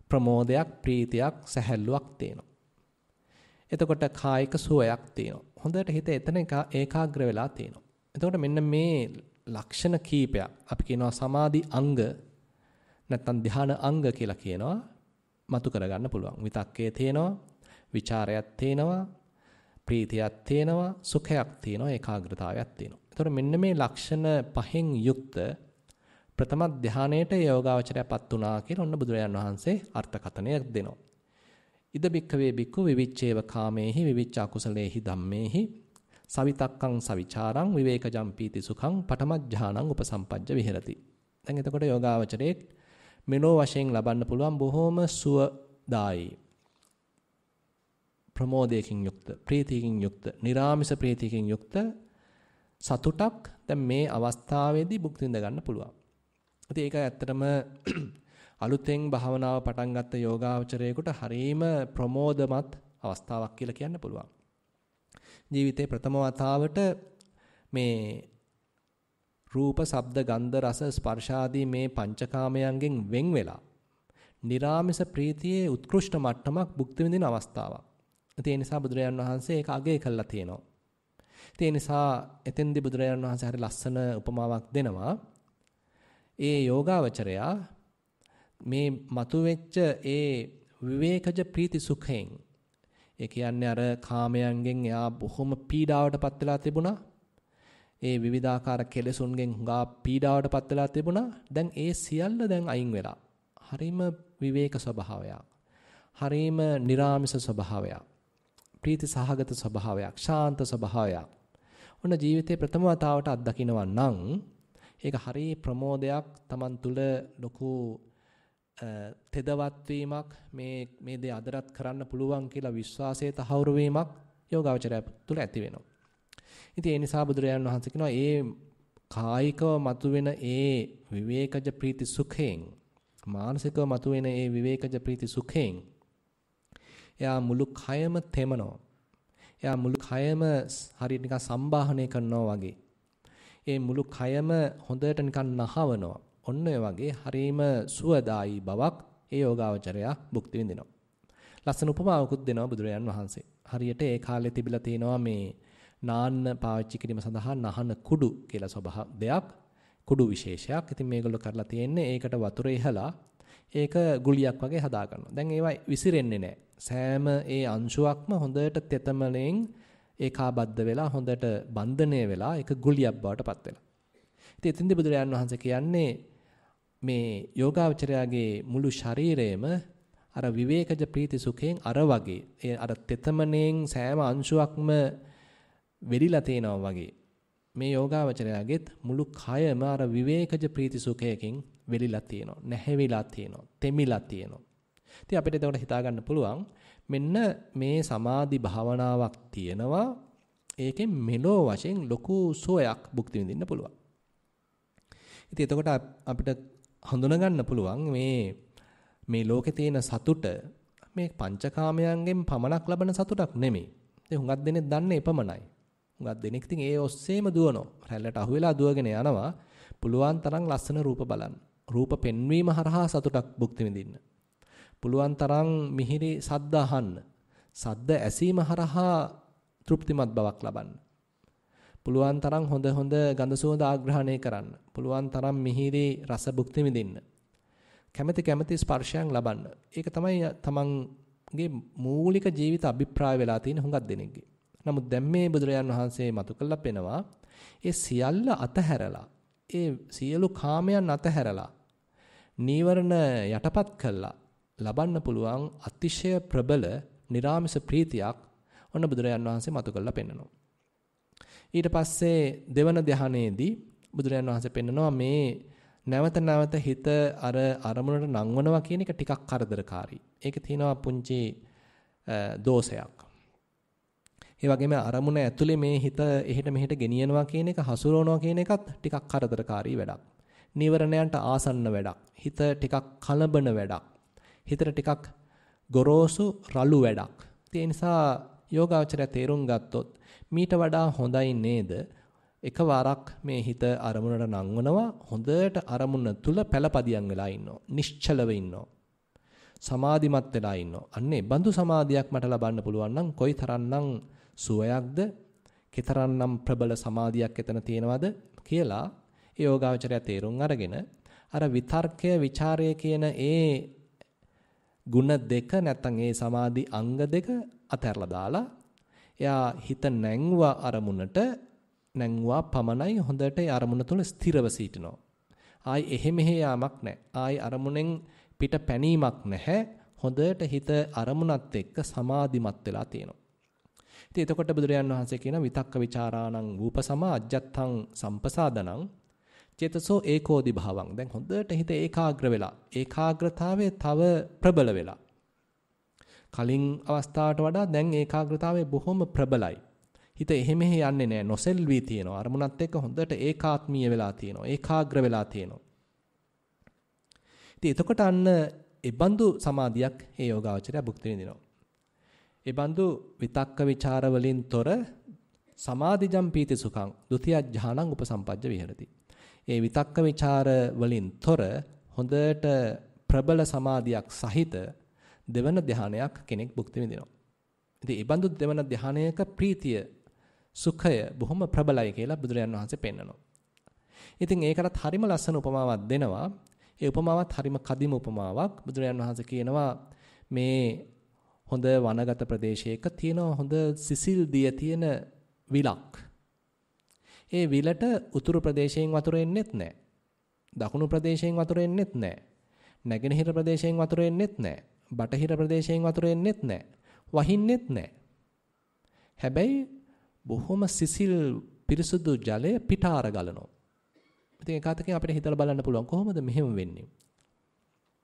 ප්‍රමෝදයක්, ප්‍රීතියක්, සැහැල්ලුවක් තියෙනවා. එතකොට කායික සුවයක් තියෙනවා. හොඳට හිත එතන ඒකාග්‍ර වෙලා තියෙනවා. එතකොට මෙන්න මේ ලක්ෂණ කීපයක් අපි කියනවා සමාධි අංග නැත්නම් ධාන අංග කියලා කියනවා. මතු කරගන්න පුළුවන්. විතක්කේ තේනවා, ਵਿਚාරයක් තේනවා, ප්‍රීතියක් තියෙනවා, සුඛයක් තියෙනවා, ඒකාග්‍රතාවයක් තියෙනවා. ඒතකොට මෙන්න මේ ලක්ෂණ පහෙන් යුක්ත ප්‍රථම ධානයේට යෝගාවචරයපත් උනා කියලා ඔන්න බුදුරජාන් වහන්සේ අර්ථකථනය දෙනවා. ඉද බික්කවේ බික්කු විවිච්ඡේව කාමේහි විවිච්ඡ අකුසලේහි ධම්මේහි සවිතක්කං සවිචාරං විවේකජම් පීති සුඛං පඨමඥානං උපසම්පජ්ජ විහෙරති. දැන් එතකොට යෝගාවචරයේ මෙලෝ වශයෙන් ලබන්න පුළුවන් බොහොම සුවදායි ප්‍රමෝදයකින් යුක්ත ප්‍රීතියකින් යුක්ත නිරාමිස ප්‍රීතියකින් යුක්ත සතුටක් දැන් මේ අවස්ථාවේදී භුක්ති විඳ ගන්න පුළුවන්. ඉතින් ඒක ඇත්තටම අලුතෙන් භාවනාව පටන් ගත්ත යෝගාචරයේකට හරීම ප්‍රමෝදමත් අවස්ථාවක් කියලා කියන්න පුළුවන්. ජීවිතේ ප්‍රථම වතාවට මේ රූප, ශබ්ද, ගන්ධ, රස, ස්පර්ශ මේ පංචකාමයන්ගෙන් වෙන් වෙලා, निराமிස ප්‍රීතියේ උත්කෘෂ්ඨ මට්ටමක් භුක්ති විඳින අවස්ථාවක්. ඒ නිසා බුදුරජාන් වහන්සේ ඒක අගය කළා තියෙනවා. ඒ නිසා එතෙන්දී බුදුරජාන් වහන්සේ හරි ලස්සන උපමාවක් දෙනවා. ඒ යෝගාවචරයා මේ මතුවෙච්ච ඒ විවේකජ ප්‍රීති සුඛයෙන් ඒ කියන්නේ අර කාමයන්ගෙන් එයා බොහොම පීඩාවටපත් වෙලා තිබුණා. ඒ විවිධාකාර කෙලෙසුන්ගෙන් හුඟා පීඩාවටපත් වෙලා තිබුණා. දැන් ඒ සියල්ල දැන් අයින් වෙලා. හරීම විවේක ස්වභාවයක්. හරීම निराமிස ස්වභාවයක්. ප්‍රීති සහගත ස්වභාවයක්, ශාන්ත ස්වභාවයක්. ඔන්න ජීවිතේ ප්‍රථම වතාවට අත්දකිනවා නම් ඒක හරි ප්‍රමෝදයක් Taman තුල ලොකු තෙදවත් වීමක් මේ මේ දේ අදරත් කරන්න පුළුවන් කියලා විශ්වාසයේ තහවුරු වීමක් යෝගාවචරය තුළ ඇති වෙනවා. ඉතින් ඒ නිසා බුදුරජාණන් වහන්සේ කියනවා ඒ කායිකව මතුවෙන ඒ විවේකජ ප්‍රීති සුඛයෙන් මානසිකව මතුවෙන ඒ විවේකජ ප්‍රීති සුඛයෙන් එයා මුළු කයම තෙමනවා. එයා මුළු කයම හරියට නිකන් සම්බාහනය කරනවා වගේ. ඒ මුළු කයම හොඳට නිකන් නහවනවා. ඔන්න ඔය වගේ හරීම සුවදායි බවක් ඒ යෝගාවචරයා භුක්ති විඳිනවා. ලස්සන උපමාවකුත් දෙනවා බුදුරජාන් වහන්සේ. හරියට ඒ කාලේ තිබිලා තියෙනවා මේ නාන්න පාවිච්චි කිරීම සඳහා නහන කුඩු කියලා සබහ දෙයක් කුඩු විශේෂයක්. ඉතින් මේගොල්ලෝ කරලා තියෙන්නේ ඒකට වතුර ඉහලා ඒක ගුලියක් වගේ හදා ගන්නවා. දැන් ඒවා විසිරෙන්නේ නැහැ. සෑම ඒ අංශුවක්ම හොඳට තෙතමලෙන් ඒකාබද්ධ වෙලා හොඳට බන්ධනය වෙලා ඒක ගුලියක් බවට පත් වෙනවා. ඉතින් එතෙන්දී බුදුරජාන් වහන්සේ කියන්නේ මේ යෝගාවචරයාගේ මුළු ශරීරයම අර විවේකජ ප්‍රීති සුඛයෙන් අර වගේ ඒ අර තෙතමනෙන් සෑම අංශුවක්ම වෙලිලා තේනවා වගේ මේ යෝගාවචරයාගෙත් මුළු කයම අර විවේකජ ප්‍රීති සුඛයකින් වෙලිලා තියෙනවා, නැහැවිලා තියෙනවා, තෙමිලා තියෙනවා. ඉතින් අපිට එතකොට හිතා ගන්න පුළුවන් මෙන්න මේ සමාධි භාවනාවක් තියෙනවා. ඒකෙන් මෙලෝ වශයෙන් ලොකු සෝයක් භුක්ති විඳින්න පුළුවන්. ඉතින් එතකොට අපිට හඳුනගන්න පුළුවන් මේ මේ ලෝකේ තියෙන සතුට මේ පංචකාමයන්ගෙන් පමණක් ලබන සතුටක් නෙමෙයි. ඉතින් හුඟක් දෙනෙක් දන්නේ එපමණයි. හුඟක් දෙනෙක් ඉතින් ඒ ඔස්සේම දුවනවා. රැල්ලට අහුවෙලා දුවගෙන යනවා. පුළුවන් තරම් ලස්සන රූප බලන්න. රූප පෙන්වීම හරහා සතුටක් භුක්ති විඳින්න. පුළුවන් තරම් මිහිරි සද්ද අහන්න. සද්ද ඇසීම හරහා තෘප්තිමත් බවක් ලබන්න. පුළුවන් තරම් හොඳ හොඳ ගඳ සුවඳ ආග්‍රහණය කරන්න. පුළුවන් තරම් මිහිරි රස භුක්ති විඳින්න. කැමැති කැමැති ස්පර්ශයන් ලබන්න. ඒක තමයි තමන්ගේ මූලික ජීවිත අභිප්‍රාය වෙලා තියෙන හුඟක් දෙනෙක්ගේ. නමුත් දැන් මේ බුදුරජාන් වහන්සේ මතු කළා පෙනවා ඒ සියල්ල අතහැරලා ඒ සියලු කාමයන් අතහැරලා නීවරණ යටපත් කළා ලබන්න පුළුවන් අතිශය ප්‍රබල निराமிස ප්‍රීතියක් ඔන්න බුදුරජාන් වහන්සේ මතු කරලා පෙන්නනවා. ඊට පස්සේ දෙවන ධ්‍යානයේදී බුදුරජාන් වහන්සේ පෙන්නනවා මේ නැවත නැවත හිත අර අරමුණට නංවනවා කියන එක ටිකක් කරදරකාරී. ඒක තියෙනවා පුංචි දෝෂයක්. ඒ වගේම අරමුණ ඇතුලේ මේ හිත එහෙට මෙහෙට ගෙනියනවා කියන එක හසුරවනවා කියන එකත් ටිකක් කරදරකාරී වැඩක්. නීවරණයන්ට ආසන්න වැඩක්. හිත ටිකක් කලබන වැඩක්. හිතට ටිකක් ගොරෝසු රළු වැඩක්. ඒ නිසා යෝගාචරය තේරුම් ගත්තොත් මීට වඩා හොඳයි නේද? එක වරක් මේ හිත අරමුණට නංවනවා හොඳට අරමුණ තුල පළපදියම් වෙලා ඉන්නවා. නිශ්චලව ඉන්නවා. සමාධිමත් වෙලා ඉන්නවා. අන්නේ බඳු සමාධියක් මට ලබන්න පුළුවන් නම් කොයිතරම්නම් සුවයක්ද? කතරන්නම් ප්‍රබල සමාධියක් එතන තියෙනවද කියලා ඒ යෝගාවචරය තේරුම් අරගෙන අර විතර්කය ਵਿਚාරය කියන ඒ ಗುಣ දෙක නැත්නම් ඒ සමාධි අංග දෙක අතහැරලා දාලා එයා හිත නැංවා අරමුණට නැංවා පමණයි හොඳට ඒ අරමුණ තුල ස්ථිරව සිටිනවා. ආයි එහෙ මෙහෙ යාමක් නැහැ. ආයි අරමුණෙන් පිට පැනීමක් නැහැ. හොඳට හිත අරමුණත් එක්ක සමාධිමත් වෙලා තියෙනවා. ඉතින් එතකොට බුදුරයන් වහන්සේ කියන විතක්ක ਵਿਚාරාණං වූපසම අජ්ජත්තං සම්පසාදනං චේතසෝ ඒකෝදි භාවං දැන් හොඳට හිත ඒකාග්‍ර වෙලා ඒකාග්‍රතාවය තව ප්‍රබල වෙලා කලින් අවස්ථාවට වඩා දැන් ඒකාග්‍රතාවය බොහොම ප්‍රබලයි හිත එහෙම එහෙ යන්නේ නැහැ නොසෙල්වි තියෙනවා අරමුණත් එක්ක හොඳට ඒකාත්මීය වෙලා තියෙනවා ඒකාග්‍ර වෙලා තියෙනවා ඉතින් එතකොට අන්න ඒ බඳු සමාධියක් ඒ යෝගාවචරය භුක්ති විඳිනවා ඒ බඳු විතක්ක ਵਿਚාර වලින් තොර සමාධිජම් පීති සුඛං ဒုတိ ය ඥානං උපසම්පජ්ජ විහෙරති. ඒ විතක්ක ਵਿਚාර වලින් තොර හොඳට ප්‍රබල සමාධියක් සහිත දෙවන ධානයක් කෙනෙක් භුක්ති විඳිනවා. ඉතින් ඒ බඳු දෙවන ධානයක ප්‍රීතිය සුඛය බොහොම ප්‍රබලයි කියලා බුදුරජාන් වහන්සේ පෙන්නනවා. ඉතින් ඒකටත් හරිම ලස්සන උපමාවක් දෙනවා. ඒ උපමාවත් හරිම කදිම උපමාවක්. බුදුරජාන් වහන්සේ කියනවා මේ හොඳ වනගත ප්‍රදේශයක තියෙන හොඳ සිසිල් දිය තියෙන විලක්. ඒ විලට උතුරු ප්‍රදේශයෙන් වතුර එන්නෙත් නැහැ. දකුණු ප්‍රදේශයෙන් වතුර එන්නෙත් නැහැ. නැගෙනහිර ප්‍රදේශයෙන් වතුර එන්නෙත් නැහැ. බටහිර ප්‍රදේශයෙන් වතුර එන්නෙත් නැහැ. වහින්නෙත් නැහැ. හැබැයි බොහොම සිසිල් පිරිසුදු ජලය පිටාර ගලනවා. ඉතින් ඒකාතකින් අපිට හිතලා බලන්න පුළුවන් කොහොමද මෙහෙම වෙන්නේ?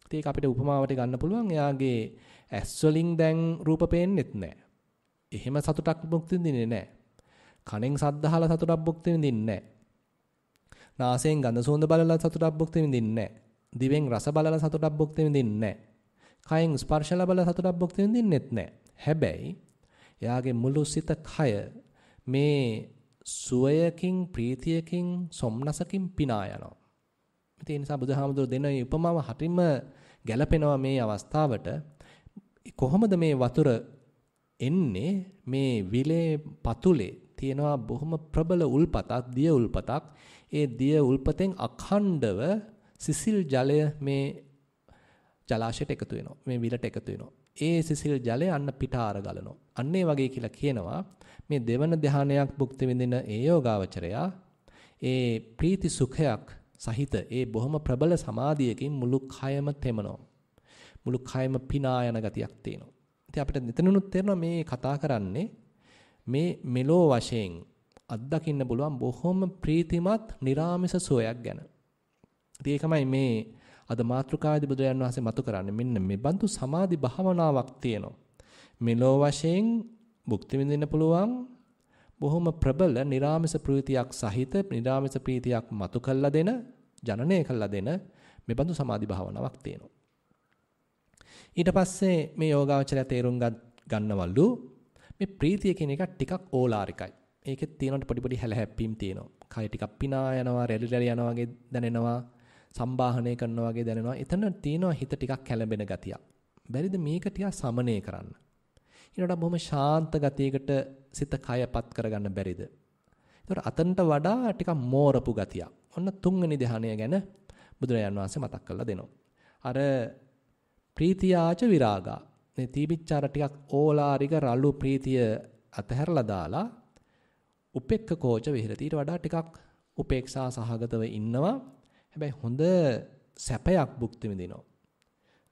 ඉතින් ඒක අපිට උපමාවට ගන්න පුළුවන් එයාගේ ඇස් වලින් දැන් රූප පේන්නෙත් නැහැ. එහෙම සතුටක් භුක්ති විඳින්නේ නැහැ. කනෙන් සද්ද අහලා සතුටක් භුක්ති විඳින්නේ නැහැ. නාසයෙන් ගඳ සුවඳ බලලා සතුටක් භුක්ති විඳින්නේ නැහැ. දිවෙන් රස බලලා සතුටක් භුක්ති විඳින්නේ නැහැ. කයෙන් ස්පර්ශ ලබලා සතුටක් භුක්ති විඳින්නෙත් නැහැ. හැබැයි එයාගේ මුළු සිත කය මේ සුවයකින් ප්‍රීතියකින් සොම්නසකින් පිනා යනවා. ඉතින් ඒ නිසා බුදුහාමුදුරු දෙන උපමාව හරිම ගැළපෙනවා මේ අවස්ථාවට. කොහොමද මේ වතුර එන්නේ මේ විලේ පතුලේ තියෙනවා බොහොම ප්‍රබල උල්පතක් දිය උල්පතක් ඒ දිය උල්පතෙන් අඛණ්ඩව සිසිල් ජලය මේ ජලාශයට එකතු වෙනවා මේ විලට එකතු වෙනවා ඒ සිසිල් ජලය අන්න පිටාර ගලනවා අන්න ඒ වගේ කියලා කියනවා මේ දෙවන ධානයක් භුක්ති විඳින ඒ යෝගාවචරයා ඒ ප්‍රීති සුඛයක් සහිත ඒ බොහොම ප්‍රබල සමාධියකින් මුළු කයම තෙමනවා මුළු කයම පිනා යන ගතියක් තියෙනවා. ඉතින් අපිට මෙතනනුත් තේරෙනවා මේ කතා කරන්නේ මේ මෙලෝ වශයෙන් අත්දකින්න පුළුවන් බොහොම ප්‍රීතිමත් निराமிස සෝයක් ගැන. ඉතින් ඒකමයි මේ අද මාත්‍රකාවේදී බුදුරජාණන් වහන්සේ මතු කරන්නේ මෙන්න මේ බඳු සමාධි භාවනාවක් තියෙනවා. මෙලෝ වශයෙන් භුක්ති විඳින්න පුළුවන් බොහොම ප්‍රබල निराமிස ප්‍රීතියක් සහිත निराமிස ප්‍රීතියක් මතු කළා දෙන ජනනය කළා දෙන මේ බඳු සමාධි භාවනාවක් තියෙනවා. ඊට පස්සේ මේ යෝගාවචරය තේරුම් ගන්නවලු මේ ප්‍රීතිය කියන එක ටිකක් ඕලාරිකයි. ඒකෙත් තියෙනට පොඩි පොඩි හැලහැප්පීම් තියෙනවා. කය ටිකක් පිනා යනවා, රැලි රැලි යනවා වගේ දැනෙනවා, සම්බාහනය කරනවා වගේ දැනෙනවා. එතන තියෙනවා හිත ටිකක් කැළඹෙන ගතියක්. බැරිද මේක ටිකක් සමනය කරන්න? ඊළඟට බොහොම ශාන්ත ගතියකට සිත කයපත් කරගන්න බැරිද? ඒතකොට අතන්ට වඩා ටිකක් මෝරපු ගතියක්. ඔන්න තුන්වෙනි ධානය ගැන බුදුරජාන් වහන්සේ මතක් කරලා දෙනවා. අර ප්‍රීතියාච විරාගා. මේ තීබිච්චාර ටිකක් ඕලාරික රළු ප්‍රීතිය අතහැරලා දාලා උපේක්ඛ කෝච විහෙරති. ඊට වඩා ටිකක් උපේක්ෂා සහගතව ඉන්නවා. හැබැයි හොඳ සැපයක් භුක්ති විඳිනවා.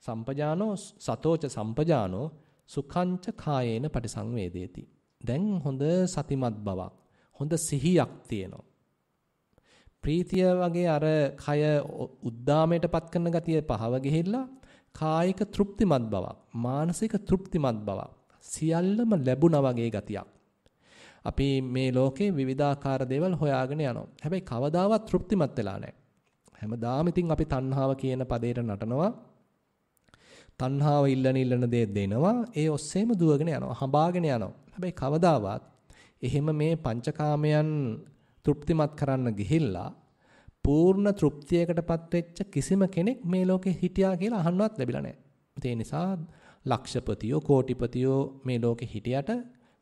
සම්පජානෝ සතෝච සම්පජානෝ සුඛංච කායේන පටිසංවේදේති. දැන් හොඳ සතිමත් බවක් හොඳ සිහියක් තියෙනවා. ප්‍රීතිය වගේ අර කය උද්දාමයටපත් කරන ගතිය පහව ගිහිල්ලා කායික තෘප්තිමත් බවක්, මානසික තෘප්තිමත් බවක් සියල්ලම ලැබුණා වගේ ගතියක්. අපි මේ ලෝකේ විවිධාකාර දේවල් හොයාගෙන යනවා. හැබැයි කවදාවත් තෘප්තිමත් වෙලා නැහැ. හැමදාම ඉතින් අපි තණ්හාව කියන පදේට නටනවා. තණ්හාව ඉල්ලන ඉල්ලන දේ දෙනවා. ඒ ඔස්සේම දුවගෙන යනවා, හඹාගෙන යනවා. හැබැයි කවදාවත් එහෙම මේ පංචකාමයන් තෘප්තිමත් කරන්න ගිහිල්ලා පූර්ණ තෘප්තියකටපත් වෙච්ච කිසිම කෙනෙක් මේ ලෝකේ හිටියා කියලා අහන්නවත් ලැබිලා නැහැ. ඒ නිසා ලක්ෂපතියෝ කෝටිපතියෝ මේ ලෝකේ හිටියට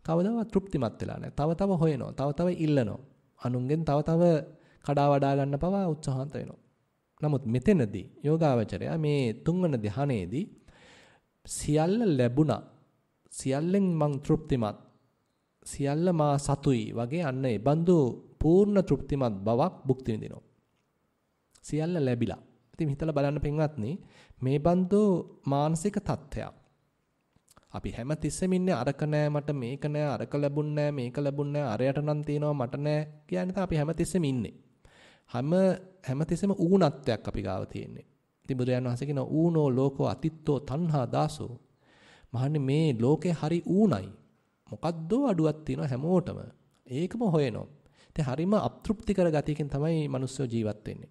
කවදාවත් තෘප්තිමත් වෙලා නැහැ. තව තව හොයනවා. තව තව ඉල්ලනවා. අනුන්ගෙන් තව තව කඩා වඩා ගන්න පවා උත්සාහන්ත වෙනවා. නමුත් මෙතනදී යෝගාවචරය මේ තුන්වන ධ්‍යානයේදී සියල්ල ලැබුණා. සියල්ලෙන් මං තෘප්තිමත්. සියල්ල මා සතුයි වගේ අන්න ඒ බඳු පූර්ණ තෘප්තිමත් බවක් භුක්ති විඳිනවා. සියල්ල ලැබිලා. ඉතින් හිතලා බලන්න පින්වත්නි මේ බඳු මානසික තත්ත්වයක්. අපි හැම තිස්සෙම ඉන්නේ අරක නෑ මට මේක නෑ අරක ලැබුන්නේ නෑ මේක ලැබුන්නේ නෑ අරයට නම් තියනවා මට නෑ කියන්නේ තමයි අපි හැම තිස්සෙම ඉන්නේ. හැම හැම තිස්සෙම ඌණත්වයක් අපි ගාව තියෙන්නේ. ඉතින් බුදුරජාණන් වහන්සේ කියන ඌනෝ ලෝකෝ අතිත්තෝ තණ්හා දාසෝ. මහන්නේ මේ ලෝකේ හරි ඌණයි. මොකද්ද අඩුවක් තියෙනවා හැමෝටම. ඒකම හොයනවා. ඉතින් හරිම අප්තෘප්ති කරගතියකින් තමයි මිනිස්සු ජීවත් වෙන්නේ.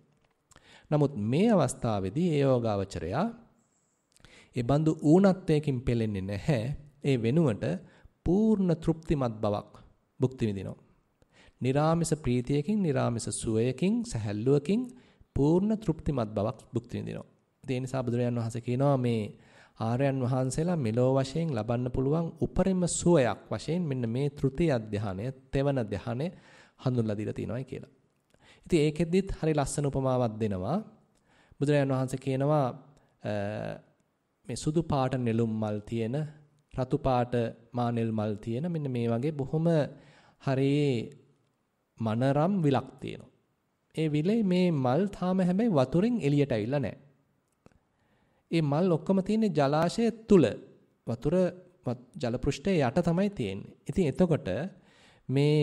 නමුත් මේ අවස්ථාවේදී ඒ යෝගාවචරයා ඒ බඳු ඌනත්වයකින් පෙළෙන්නේ නැහැ. ඒ වෙනුවට පූර්ණ තෘප්තිමත් බවක් භුක්ති විඳිනවා. निराமிස ප්‍රීතියකින්, निराமிස සුවයකින්, සැහැල්ලුවකින් පූර්ණ තෘප්තිමත් බවක් භුක්ති විඳිනවා. ඒ නිසා බුදුරජාන් වහන්සේ කියනවා මේ ආර්යයන් වහන්සේලා මෙලෝ වශයෙන් ලබන්න පුළුවන් උපරිම සුවයක් වශයෙන් මෙන්න මේ ත්‍ෘතිය ධානය, තෙවන ධානය හඳුන්ලා දීලා තියෙනවායි කියලා. ඉතින් ඒකෙදිත් හරි ලස්සන උපමාවක් දෙනවා. බුදුරජාණන් වහන්සේ කියනවා මේ සුදු පාට නෙළුම් මල් තියෙන, රතු පාට මානෙල් මල් තියෙන මෙන්න මේ වගේ බොහොම හරියේ මනරම් විලක් තියෙනවා. ඒ විලේ මේ මල් තාම හැබැයි වතුරෙන් එළියට අවිලා නැහැ. ඒ මල් ඔක්කොම තියෙන්නේ ජලාශය තුල. වතුර ජල පෘෂ්ඨයේ යට තමයි තියෙන්නේ. ඉතින් එතකොට මේ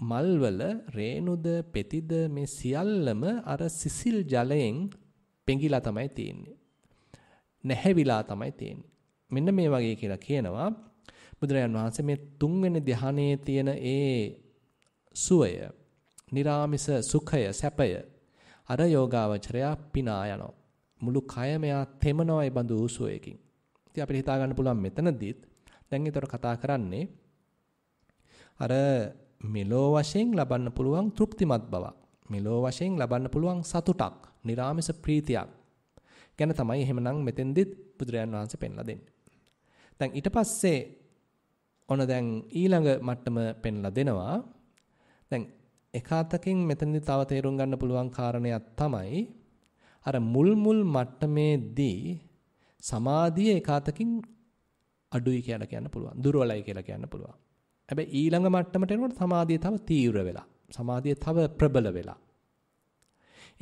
මල්වල රේණුද පෙතිද මේ සියල්ලම අර සිසිල් ජලයෙන් පෙඟිලා තමයි තියෙන්නේ. නැහැවිලා තමයි තියෙන්නේ. මෙන්න මේ වගේ කියලා කියනවා බුදුරජාන් වහන්සේ මේ තුන්වෙනි ධ්‍යානයේ තියෙන ඒ සුවය, निराமிස සුඛය, සැපය අර යෝගාවචරයා පිනා යනවා. මුළු කයම යා තෙමනවා ඒ බඳු සුවයකින්. ඉතින් අපිට හිතා ගන්න පුළුවන් මෙතනදිත් දැන් ඊතර කතා කරන්නේ අර මෙලෝ වශයෙන් ලබන්න පුළුවන් තෘප්තිමත් බවක්. මෙලෝ වශයෙන් ලබන්න පුළුවන් සතුටක්, නිරාමිස ප්‍රීතියක්. ගැන තමයි එහෙමනම් මෙතෙන්දිත් බුදුරයන් වහන්සේ පෙන්ලා දෙන්නේ. දැන් ඊට පස්සේ ඔන දැන් ඊළඟ මට්ටම පෙන්ලා දෙනවා. දැන් එකාතකින් මෙතනදි තව තේරුම් ගන්න පුළුවන් කාරණයක් තමයි අර මුල් මුල් මට්ටමේදී සමාධිය එකාතකින් අඩුයි කියලා කියන්න පුළුවන්. දුර්වලයි කියලා කියන්න පුළුවන්. හැබැයි ඊළඟ මට්ටමට එනකොට සමාධිය තව තීව්‍ර වෙලා. සමාධිය තව ප්‍රබල වෙලා.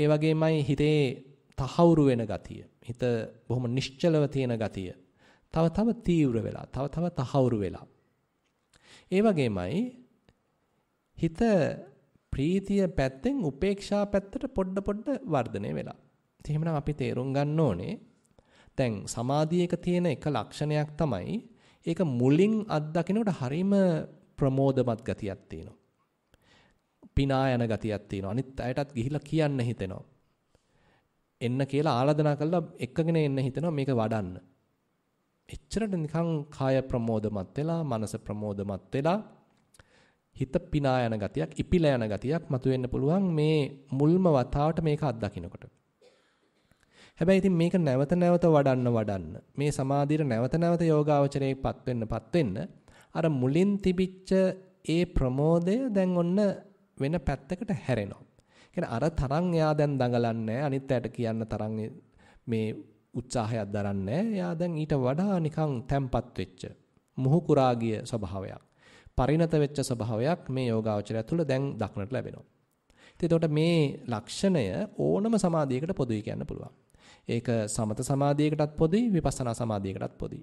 ඒ වගේමයි හිතේ තහවුරු වෙන ගතිය. හිත බොහොම නිශ්චලව තියෙන ගතිය. තව තව තීව්‍ර වෙලා, තව තව තහවුරු වෙලා. ඒ වගේමයි හිත ප්‍රීතිය පැත්තෙන් උපේක්ෂා පැත්තට පොඩ පොඩ වර්ධනය වෙලා. ඉතින් එහෙමනම් අපි තේරුම් ගන්න ඕනේ දැන් සමාධියක තියෙන එක ලක්ෂණයක් තමයි ඒක මුලින් අත්දකිනකොට හරීම ප්‍රමෝදමත් ගතියක් තියෙනවා. පිනා යන ගතියක් තියෙනවා. අනිත් අයටත් ගිහිල්ලා කියන්න හිතෙනවා. එන්න කියලා ආලාධනා කළා එක්කගෙන එන්න හිතෙනවා මේක වඩන්න. එච්චරට නිකන් කාය ප්‍රමෝදමත් වෙලා, මනස ප්‍රමෝදමත් වෙලා හිත පිනා යන ගතියක්, ඉපිලා යන ගතියක් මතුවෙන්න පුළුවන් මේ මුල්ම වතාවට මේක අත්දකිනකොට. හැබැයි ඉතින් මේක නැවත නැවත වඩන්න වඩන්න මේ සමාධියට නැවත නැවත යෝගාවචරයේපත් වෙන්නපත් වෙන්න අර මුලින් තිබිච්ච ඒ ප්‍රමෝදය දැන් ඔන්න වෙන පැත්තකට හැරෙනවා. කියන්නේ අර තරම් එයා දැන් දඟලන්නේ අනිත් ඇයට කියන්න තරම් මේ උත්සාහයක් දරන්නේ එයා දැන් ඊට වඩා නිකන් තැම්පත් වෙච්ච මුහුකුරාගිය ස්වභාවයක් පරිණත වෙච්ච ස්වභාවයක් මේ යෝගාවචරය තුළ දැන් දක්නට ලැබෙනවා. ඉතින් එතකොට මේ ලක්ෂණය ඕනම සමාධියකට පොදුයි කියන්න පුළුවන්. ඒක සමත සමාධියකටත් පොදුයි විපස්සනා සමාධියකටත් පොදුයි.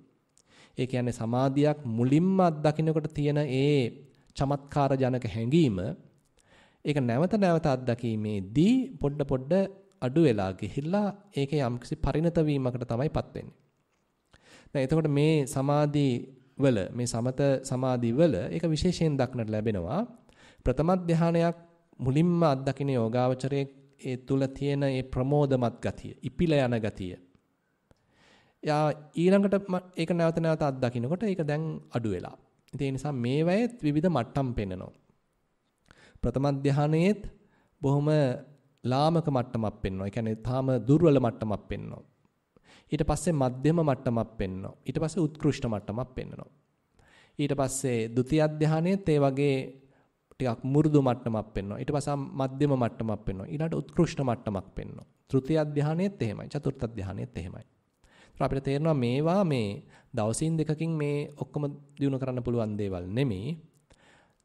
ඒ කියන්නේ සමාධියක් මුලින්ම අත්දකින්නකොට තියෙන ඒ චමත්කාර ජනක හැඟීම ඒක නැවත නැවත අත්දැකීමේදී පොඩ පොඩ අඩු වෙලා ගිහිල්ලා ඒකේ යම්කිසි පරිණත වීමකට තමයිපත් වෙන්නේ. දැන් එතකොට මේ සමාධි වල මේ සමත සමාධි වල ඒක විශේෂයෙන් දක්නට ලැබෙනවා. ප්‍රථම ධානයක් මුලින්ම අත්දකින යෝගාවචරයේ ඒ තුල තියෙන ඒ ප්‍රමෝදමත් ගතිය, ඉපිල යන ගතිය. යා ඊළඟට ඒක නැවත නැවත අත්දකින්නකොට ඒක දැන් අඩු වෙලා. ඒ නිසා මේ වයත් විවිධ මට්ටම් පෙන්වනවා. ප්‍රථම ධානයේත් බොහොම ලාමක මට්ටමක් පෙන්වනවා. ඒ කියන්නේ තාම දුර්වල මට්ටමක් පෙන්වනවා. ඊට පස්සේ මධ්‍යම මට්ටමක් පෙන්වනවා. ඊට පස්සේ උත්කෘෂ්ඨ මට්ටමක් පෙන්වනවා. ඊට පස්සේ ဒုတိ ය ධානයේත් ඒ වගේ ටිකක් මුරුදු මට්ටමක් පෙන්වනවා. ඊට පස්සෙ මධ්‍යම මට්ටමක් පෙන්වනවා. ඊළඟට උත්කෘෂ්ඨ මට්ටමක් පෙන්වනවා. තෘତୀය අධ්‍යානෙත් එහෙමයි. චතුර්ථ අධ්‍යානෙත් එහෙමයි. ඒතර අපිට තේරෙනවා මේවා මේ දවසින් දෙකකින් මේ ඔක්කොම දිනු කරන්න පුළුවන් දේවල් නෙමෙයි.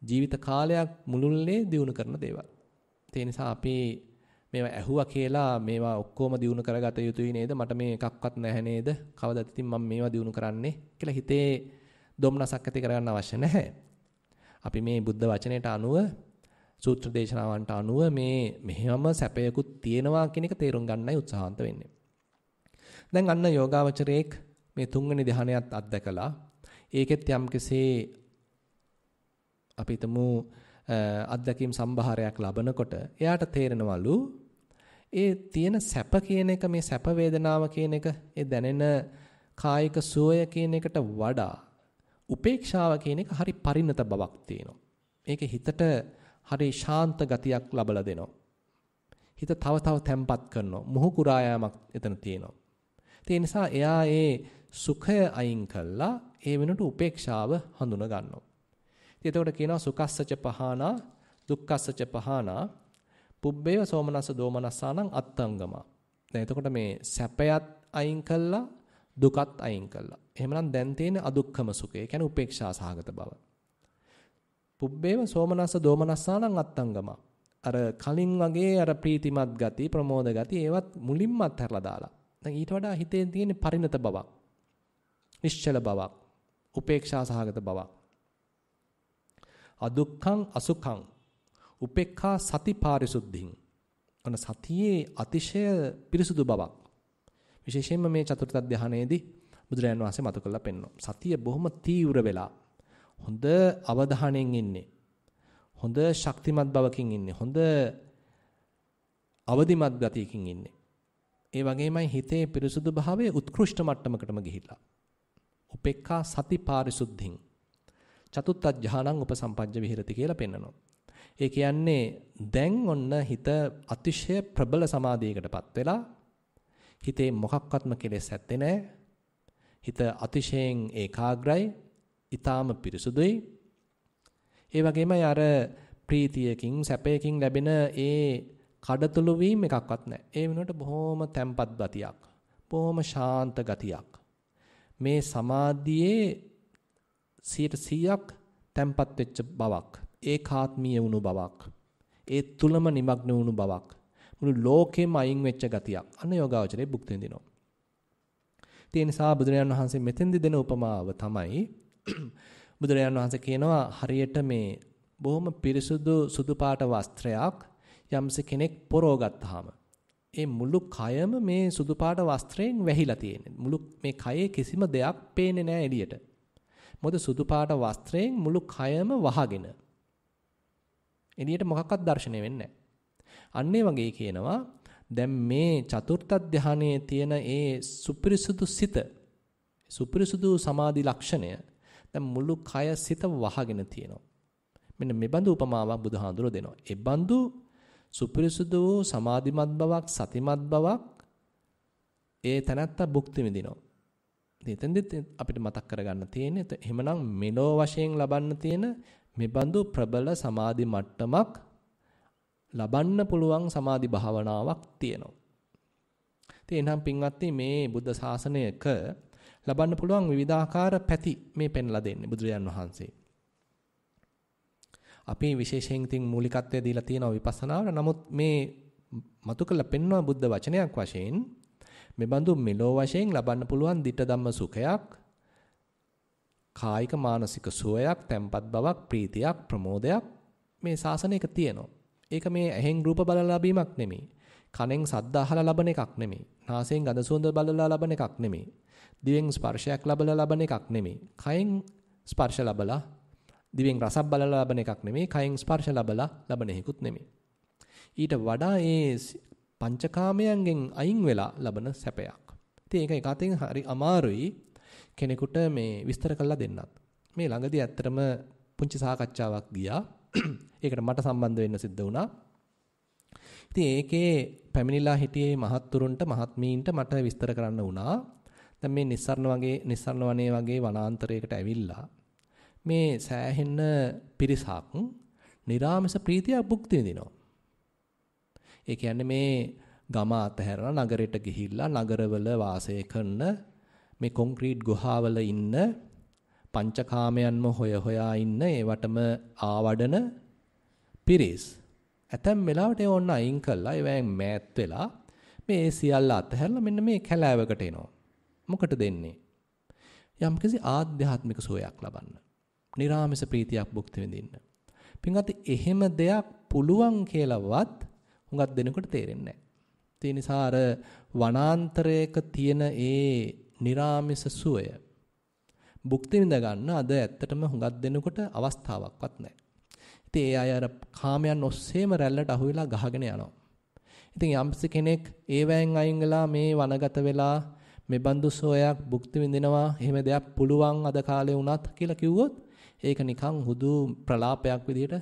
ජීවිත කාලයක් මුළුල්ලේ දිනු කරන දේවල්. ඒ නිසා අපි මේවා ඇහුවා කියලා මේවා ඔක්කොම දිනු කරගත යුතුයි නේද? මට මේ එකක්වත් නැහැ නේද? කවදද ඉතින් මම මේවා දිනු කරන්නේ කියලා හිතේ දොම්නසක් ඇති කරගන්න අවශ්‍ය නැහැ. අපි මේ බුද්ධ වචනයට අනුව සූත්‍ර දේශනාවන්ට අනුව මේ මෙහෙම සැපයකුත් තියෙනවා කියන එක තේරුම් ගන්නයි උත්සාහන්ත වෙන්නේ. දැන් අන්න යෝගාවචරයේක් මේ තුන්වෙනි ධ්‍යානයත් අත්දකලා ඒකෙත් යම්කෙසේ අපි හිතමු අත්දැකීම් සම්භාරයක් ලබනකොට එයාට තේරෙනවලු ඒ තියෙන සැප කියන එක මේ සැප වේදනාව කියන එක ඒ දැනෙන කායික සුවය කියන එකට වඩා උපේක්ෂාව කියන එක හරි පරිණත බවක් තියෙනවා. මේක හිතට හරි ශාන්ත ගතියක් ලබලා දෙනවා. හිත තව තව තැම්පත් කරනවා. මොහු කුරායාමක් එතන තියෙනවා. ඒ නිසා එයා ඒ සුඛය අයින් කළා ඒ වෙනුවට උපේක්ෂාව හඳුන ගන්නවා. ඉතින් එතකොට කියනවා සුකස්සච පහානා දුක්ඛස්සච පහානා පුබ්බේව සෝමනස්ස දෝමනස්සානං අත්තංගම. දැන් එතකොට මේ සැපයත් අයින් කළා දුකත් අයින් කළා. එහෙමනම් දැන් තියෙන අදුක්ඛම සුඛය කියන්නේ උපේක්ෂා සහගත බව. පුබ්බේව සෝමනස්ස දෝමනස්සානං අත්තංගම. අර කලින් වගේ අර ප්‍රීතිමත් ගති ප්‍රමෝද ගති ඒවත් මුලින්ම අත්හැරලා දාලා. දැන් ඊට වඩා හිතේ තියෙන පරිණත බවක්. නිශ්චල බවක්. උපේක්ෂා සහගත බවක්. අදුක්ඛං අසුඛං උපේක්ඛා සති පාරිසුද්ධින්. අන සතියේ අතිශය පිරිසුදු බවක්. විශේෂයෙන්ම මේ චතුර්ථ ධානයේදී බුදුරජාණන් වහන්සේ මතු කරලා පෙන්වනවා. සතිය බොහොම තීව්‍ර වෙලා හොඳ අවධානයෙන් ඉන්නේ. හොඳ ශක්තිමත් බවකින් ඉන්නේ. හොඳ අවදිමත් ගතියකින් ඉන්නේ. ඒ වගේමයි හිතේ පිරිසුදු භාවය උත්කෘෂ්ඨ මට්ටමකටම ගිහිලා. උපේක්ඛා සති පාරිසුද්ධින් චතුත්ථ ඥානං උපසම්පජ්ජ විහෙරති කියලා පෙන්වනවා. ඒ කියන්නේ දැන් ඔන්න හිත අතිශය ප්‍රබල සමාධියකටපත් වෙලා හිතේ මොකක්වත්ම කෙලෙස් ඇත්තේ නැහැ. හිත අතිශයෙන් ඒකාග්‍රයි, ඊටාම පිරිසුදුයි. ඒ වගේමයි අර ප්‍රීතියකින්, සැපයකින් ලැබෙන ඒ කඩතුළු වීම එකක්වත් නැහැ. ඒ වෙනුවට බොහොම තැම්පත් ගතියක්, බොහොම ශාන්ත ගතියක්. මේ සමාධියේ 100%ක් තැම්පත් වෙච්ච බවක්, ඒකාත්මීය වුණු බවක්, ඒ තුලම নিমগ্ন වුණු බවක් මුළු ලෝකෙම අයින් වෙච්ච ගතියක් අන්න යෝගාවචරයේ භුක්ති විඳිනවා. ඒ නිසා බුදුරජාණන් වහන්සේ මෙතෙන්දි දෙන උපමාව තමයි බුදුරජාණන් වහන්සේ කියනවා හරියට මේ බොහොම පිරිසුදු සුදු පාට වස්ත්‍රයක් යම්ස කෙනෙක් පොරෝගත්තාම ඒ මුළු කයම මේ සුදු පාට වස්ත්‍රයෙන් වැහිලා තියෙන්නේ. මුළු මේ කයේ කිසිම දෙයක් පේන්නේ නැහැ එළියට. මොකද සුදු පාට වස්ත්‍රයෙන් මුළු කයම වහගෙන. එළියට මොකක්වත් දැర్శණය වෙන්නේ නැහැ. අන්න වගේ කියනවා දැන් මේ චතුර්ථ ධානයේ තියෙන ඒ සුපිරිසුදු සිත සුපිරිසුදු සමාධි ලක්ෂණය දැන් මුළු කය සිත වහගෙන තියෙනවා. මෙන්න මේ බඳු උපමාවක් බුදුහාඳුර දෙනවා. ඒ බඳු සුපිරිසුදු සමාධිමත් බවක් සතිමත් බවක් ඒ තනත්තා භුක්ති විඳිනවා. එතෙන්දෙත් අපිට මතක් කරගන්න තියෙන්නේ එහෙමනම් මෙලෝ වශයෙන් ලබන්න තියෙන මෙබඳු ප්‍රබල සමාධි මට්ටමක් ලබන්න පුළුවන් සමාධි භාවනාවක් තියෙනවා. ඉතින් එනම් පින්වත්නි මේ බුද්ධ ශාසනයක ලබන්න පුළුවන් විවිධාකාර පැති මේ පෙන්ලා දෙන්නේ බුදුරජාන් වහන්සේ. අපි විශේෂයෙන් ඉතින් මූලිකත්වය දීලා තියෙනවා විපස්සනාවට. නමුත් මේ මතු කළ පෙන්වන බුද්ධ වචනයක් වශයෙන් මේ බඳු මෙලෝ වශයෙන් ලබන්න පුළුවන් ditta ධම්ම සුඛයක් කායික මානසික සුවයක්, tempat බවක්, ප්‍රීතියක්, ප්‍රමෝදයක් මේ ශාසනයක තියෙනවා. ඒක මේ ඇහෙන් රූප බලලා ලැබීමක් නෙමෙයි. කනෙන් සද්ද අහලා ලබන එකක් නෙමෙයි. නාසයෙන් ගඳ සුවඳ බලලා ලබන එකක් නෙමෙයි. දිවෙන් ස්පර්ශයක් ලබලා ලබන එකක් නෙමෙයි. කයෙන් ස්පර්ශ ලබලා දිවෙන් රසක් බලලා ලබන එකක් නෙමෙයි. කයෙන් ස්පර්ශ ලබලා ලබන එකකුත් නෙමෙයි. ඊට වඩා ඒ පංචකාමයන්ගෙන් අයින් වෙලා ලබන සැපයක්. ඉතින් ඒක එකතින් හරි අමාරුයි කෙනෙකුට මේ විස්තර කරලා දෙන්නත්. මේ ළඟදී ඇත්තටම පුංචි සාකච්ඡාවක් ගියා. ඒකට මට සම්බන්ධ වෙන්න සිද්ධ වුණා. ඉතින් ඒකේ පැමිණිලා හිටියේ මහත්තුරුන්ට මහත්මීන්ට මට විස්තර කරන්න වුණා. දැන් මේ නිස්සරණ වගේ නිස්සරණ වනේ වගේ වනාන්තරයකට ඇවිල්ලා මේ සෑහෙන පිරිසක් निराமிස ප්‍රීතිය භුක්ති විඳිනවා. ඒ කියන්නේ මේ ගම අතහැරලා නගරයට ගිහිල්ලා නගරවල වාසය කරන මේ කොන්ක්‍රීට් ගුහාවල ඉන්න පංචකාමයන්ම හොය හොයා ඉන්න ඒවටම ආවඩන පිරිස්. ඇතැම් වෙලාවට ඒ ඔන්න අයින් කළා ඒවෙන් මෑත් වෙලා මේ සියල්ල අතහැරලා මෙන්න මේ කැලෑවකට එනවා. මොකට දෙන්නේ? යම්කිසි ආධ්‍යාත්මික සුවයක් ලබන්න. නිරාමිස ප්‍රීතියක් භුක්ති විඳින්න. පින්වත් එහෙම දෙයක් පුළුවන් කියලාවත් හුඟක් දෙනකොට තේරෙන්නේ නැහැ. ඒ නිසා අර වනාන්තරයක තියෙන ඒ නිරාමිස සුවය භුක්ති විඳ ගන්න අද ඇත්තටම හුඟක් දෙනකොට අවස්ථාවක්වත් නැහැ. ඉතින් ඒ අය අර කාමයන් ඔස්සේම රැල්ලට අහු වෙලා ගහගෙන යනවා. ඉතින් යම්ස කෙනෙක් ඒවැයෙන් අයින් වෙලා මේ වනගත වෙලා මේ බඳු සෝයක් භුක්ති විඳිනවා එහෙම දෙයක් පුළුවන් අද කාලේ වුණත් කියලා කිව්වොත් ඒක නිකන් හුදු ප්‍රලාපයක් විදිහට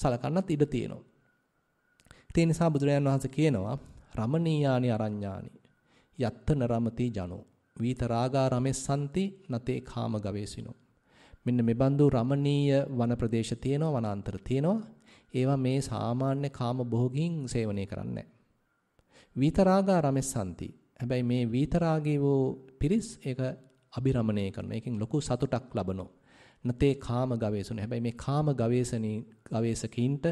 සලකන්නත් ඉඩ තියෙනවා. ඒ නිසා බුදුරජාණන් වහන්සේ කියනවා රමණීයානි අරඤ්ඤානි යත්තන රමති ජනෝ වීත රාගා රමෙස්සන්ති නතේ කාම ගවේසිනෝ මෙන්න මේ බඳු රමණීය වන ප්‍රදේශ තියෙනවා වනාන්තර තියෙනවා ඒවා මේ සාමාන්‍ය කාම භෝගින් සේවනය කරන්නේ වීතරාගා රමෙස්සන්ති හැබැයි මේ වීතරාගීවෝ පිරිස් ඒක අබිරමණය කරනවා ඒකෙන් ලොකු සතුටක් ලබනවා නතේ කාම ගවේෂණ හැබැයි මේ කාම ගවේෂණී ගවේෂකීන්ට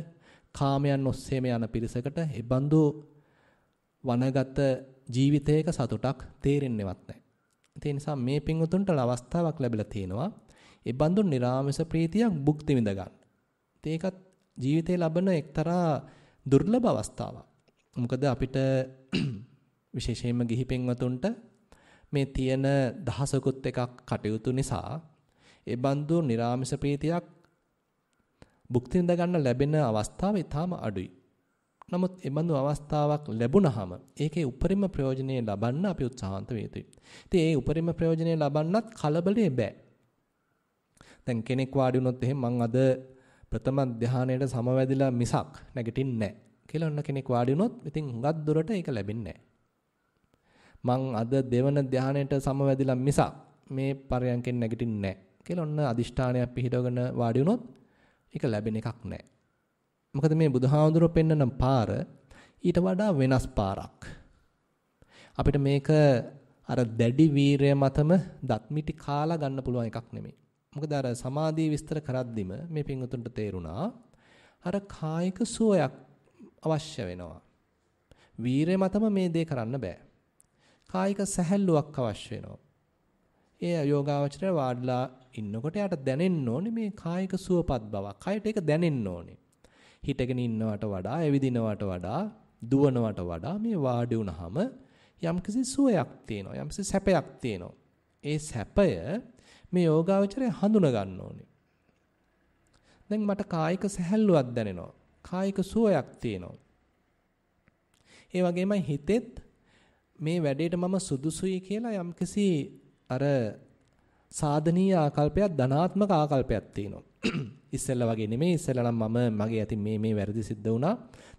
කාමයන් ඔස්සේම යන පිරිසකට ඒ බඳු වනගත ජීවිතයක සතුටක් තේරෙන්නේවත් නැහැ ඒ නිසා මේ පින්වතුන්ට අවස්ථාවක් ලැබිලා තියෙනවා. ඒ බඳු නිර්ආමස ප්‍රීතියක් භුක්ති විඳ ගන්න. ඒකත් ජීවිතේ ලබන එක්තරා දුර්ලභ අවස්ථාවක්. මොකද අපිට විශේෂයෙන්ම ගිහි පින්වතුන්ට මේ තියෙන දහසකුත් එකක් කටයුතු නිසා ඒ බඳු නිර්ආමස ප්‍රීතියක් භුක්ති විඳ ගන්න ලැබෙන අවස්ථාව ඊටාම අඩුයි. නමුත් එබඳු අවස්ථාවක් ලැබුණහම ඒකේ උපරිම ප්‍රයෝජනය ලබන්න අපි උත්සාහන්ත වේ යුතුයි. ඉතින් ඒ උපරිම ප්‍රයෝජනය ලබන්නත් කලබලේ බෑ. දැන් කෙනෙක් වාඩි වුණොත් එහෙම මං අද ප්‍රථම ධානයට සමවැදිලා මිසක් නැගිටින්නේ නැහැ කියලා ඔන්න කෙනෙක් වාඩි වුණොත් ඉතින් හුඟක් දුරට ඒක ලැබෙන්නේ මං අද දෙවන ධානයට සමවැදිලා මිසක් මේ පරයන්කෙන් නැගිටින්නේ නැහැ කියලා ඔන්න අදිෂ්ඨානයක් පිළිදවගෙන වාඩි වුණොත් ඒක ලැබෙන එකක් නැහැ. මොකද මේ බුදුහාඳුරෝ පෙන්නන පාර ඊට වඩා වෙනස් පාරක්. අපිට මේක අර දැඩි වීරය මතම දත්මිටි කාලා ගන්න පුළුවන් එකක් නෙමෙයි. මොකද අර සමාධිය විස්තර කරද්දිම මේ පින්වතුන්ට තේරුණා අර කායික සුවයක් අවශ්‍ය වෙනවා. වීරය මතම මේ දේ කරන්න බෑ. කායික සැහැල්ලුවක් අවශ්‍ය වෙනවා. ඒ යෝගාවචරය වාඩිලා ඉන්නකොට යාට දැනෙන්න ඕනේ මේ කායික සුවපත් බවක්. කයට ඒක දැනෙන්න ඕනේ. හිටගෙන ඉන්නවට වඩා ඇවිදිනවට වඩා දුවනවට වඩා මේ වාඩි වුණාම යම්කිසි සුවයක් තියෙනවා යම්කිසි සැපයක් තියෙනවා ඒ සැපය මේ යෝගාවචරය හඳුනා ගන්න ඕනේ දැන් මට කායික සැහැල්ලුවක් දැනෙනවා කායික සුවයක් තියෙනවා ඒ වගේම හිතෙත් මේ වැඩේට මම සුදුසුයි කියලා යම්කිසි අර සාධනීය ආකල්පයක් ධනාත්මක ආකල්පයක් තියෙනවා ඉස්සෙල්ලා වගේ නෙමෙයි ඉස්සෙල්ලා නම් මම මගේ අතින් මේ මේ වැරදි සිද්ධ වුණා.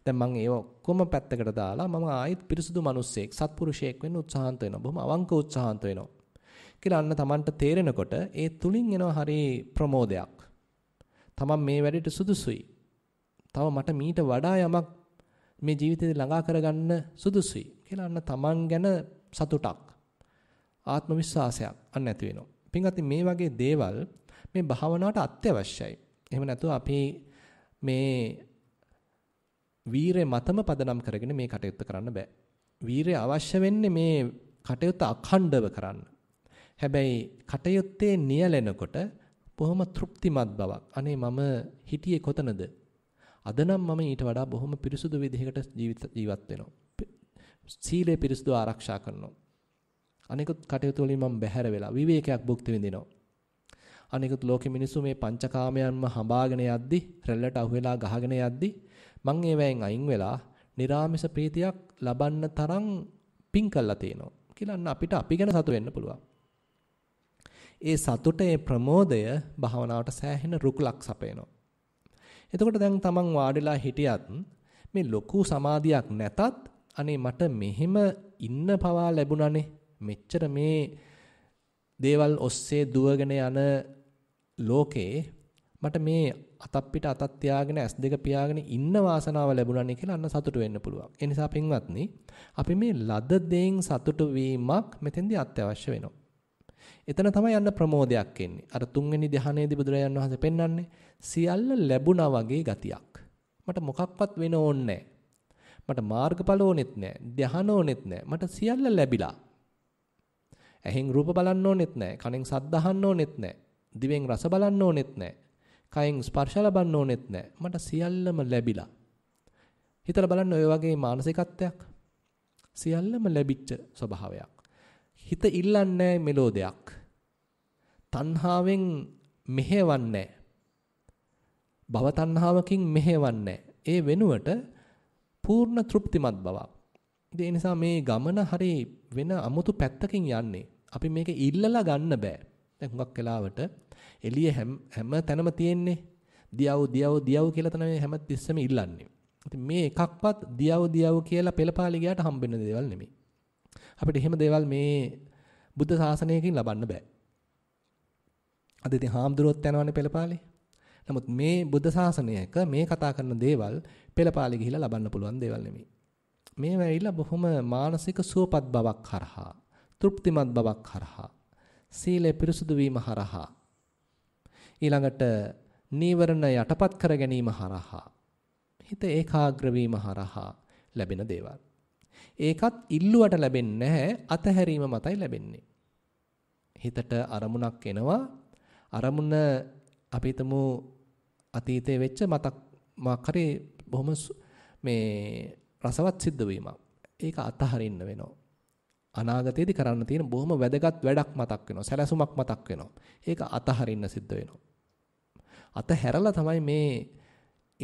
දැන් මම ඒව ඔක්කොම පැත්තකට දාලා මම ආයෙත් පිරිසුදු මිනිස්සෙක්, සත්පුරුෂයෙක් වෙන්න උත්සාහන්ත වෙනවා. බොහොම අවංක උත්සාහන්ත වෙනවා. කියලා අන්න Tamanට තේරෙනකොට ඒ තුලින් එනවා හරි ප්‍රමෝදයක්. Taman මේ වැඩේට සුදුසුයි. තව මට මීට වඩා යමක් මේ ජීවිතේ ළඟා කරගන්න සුදුසුයි කියලා අන්න Taman ගැන සතුටක් ආත්ම විශ්වාසයක් අන්න ඇති වෙනවා. පින්වත්නි මේ වගේ දේවල් මේ භාවනාවට අත්‍යවශ්‍යයි. එහෙම නැතුව අපි මේ වීරය මතම පදනම් කරගෙන මේ කටයුත්ත කරන්න බෑ. වීරය අවශ්‍ය වෙන්නේ මේ කටයුත්ත අඛණ්ඩව කරන්න. හැබැයි කටයුත්තේ නියැලෙනකොට බොහොම තෘප්තිමත් බවක්. අනේ මම හිටියේ කොතනද? අද නම් මම ඊට වඩා බොහොම පිරිසුදු විදිහකට ජීවිත ජීවත් වෙනවා. සීලය පිරිසුදු ආරක්ෂා කරනවා. අනිකුත් කටයුතු වලින් මම බැහැර වෙලා විවේකයක් භුක්ති විඳිනවා. අනිකුත් ලෝකෙ මිනිස්සු මේ පංචකාමයන්ම හඹාගෙන යද්දි රැල්ලට අහුවෙලා ගහගෙන යද්දි මං ඒවැයෙන් අයින් වෙලා निराமிස ප්‍රීතියක් ලබන්න තරම් පිං කළා තියෙනවා කියලා අපිට අපි ගැන සතු වෙන්න පුළුවන්. ඒ සතුට ඒ ප්‍රමෝදය භාවනාවට සෑහෙන රුකුලක් සපේනවා. එතකොට දැන් තමන් වාඩිලා හිටියත් මේ ලොකු සමාධියක් නැතත් අනේ මට මෙහෙම ඉන්න පවා ලැබුණානේ මෙච්චර මේ දේවල් ඔස්සේ දුවගෙන යන ලෝකේ මට මේ අතත් පිට අතත් තියාගෙන ඇස් දෙක පියාගෙන ඉන්න වාසනාව ලැබුණානේ කියලා අන්න සතුට වෙන්න පුළුවන්. ඒ නිසා පින්වත්නි, අපි මේ ලද දෙයින් සතුට වීමක් මෙතෙන්දී අත්‍යවශ්‍ය වෙනවා. එතන තමයි යන්න ප්‍රමෝදයක් එන්නේ. අර තුන්වෙනි ධ්‍යානයේදී බුදුරජාණන් වහන්සේ පෙන්වන්නේ සියල්ල ලැබුණා වගේ ගතියක්. මට මොකක්වත් වෙන ඕනේ මට මාර්ගඵල ඕනෙත් නැහැ. ධ්‍යාන ඕනෙත් නැහැ. මට සියල්ල ලැබිලා. ඇහෙන් රූප බලන්න ඕනෙත් නැහැ. කනෙන් සද්ද අහන්න ඕනෙත් නැහැ. දිවෙන් රස බලන්න ඕනෙත් නැහැ. කයෙන් ස්පර්ශ ලබන්න ඕනෙත් නැහැ. මට සියල්ලම ලැබිලා. හිතලා බලන්න ඔය වගේ මානසිකත්වයක් සියල්ලම ලැබිච්ච ස්වභාවයක්. හිත ඉල්ලන්නේ මෙලෝ දෙයක්. තණ්හාවෙන් මෙහෙවන්නේ භව තණ්හාවකින් මෙහෙවන්නේ ඒ වෙනුවට පූර්ණ තෘප්තිමත් බවක්. ඉතින් ඒ නිසා මේ ගමන හරි වෙන අමුතු පැත්තකින් යන්නේ. අපි මේක ඉල්ලලා ගන්න බෑ. දැන් හුඟක් වෙලාවට එළිය හැම තැනම තියෙන්නේ දියව් දියව් දියව් කියලා තමයි හැම තිස්සෙම ඉල්ලන්නේ. ඉතින් මේ එකක්වත් දියව් දියව් කියලා පෙළපාලි ගියාට හම්බෙන්න දේවල් නෙමෙයි. අපිට එහෙම දේවල් මේ බුද්ධ ශාසනයකින් ලබන්න බෑ. අද ඉතින් හාමුදුරුවොත් යනවනේ පෙළපාලි. නමුත් මේ බුද්ධ ශාසනයක මේ කතා කරන දේවල් පෙළපාලි ගිහිලා ලබන්න පුළුවන් දේවල් නෙමෙයි. මේ වෙයිලා බොහොම මානසික සුවපත් බවක් හරහා, තෘප්තිමත් බවක් හරහා සීලය පිරිසුදු වීම හරහා ඊළඟට නීවරණ යටපත් කර ගැනීම හරහා හිත ඒකාග්‍ර වීම හරහා ලැබෙන දේවල්. ඒකත් ඉල්ලුවට ලැබෙන්නේ නැහැ අතහැරීම මතයි ලැබෙන්නේ. හිතට අරමුණක් එනවා අරමුණ අපි හිතමු අතීතයේ වෙච්ච මතක් මාකරේ බොහොම මේ රසවත් සිද්ධ වීමක්. ඒක අතහරින්න වෙනවා. අනාගතයේදී කරන්න තියෙන බොහොම වැදගත් වැඩක් මතක් වෙනවා. සැලැසුමක් මතක් වෙනවා. ඒක අතහරින්න සිද්ධ වෙනවා. අතහැරලා තමයි මේ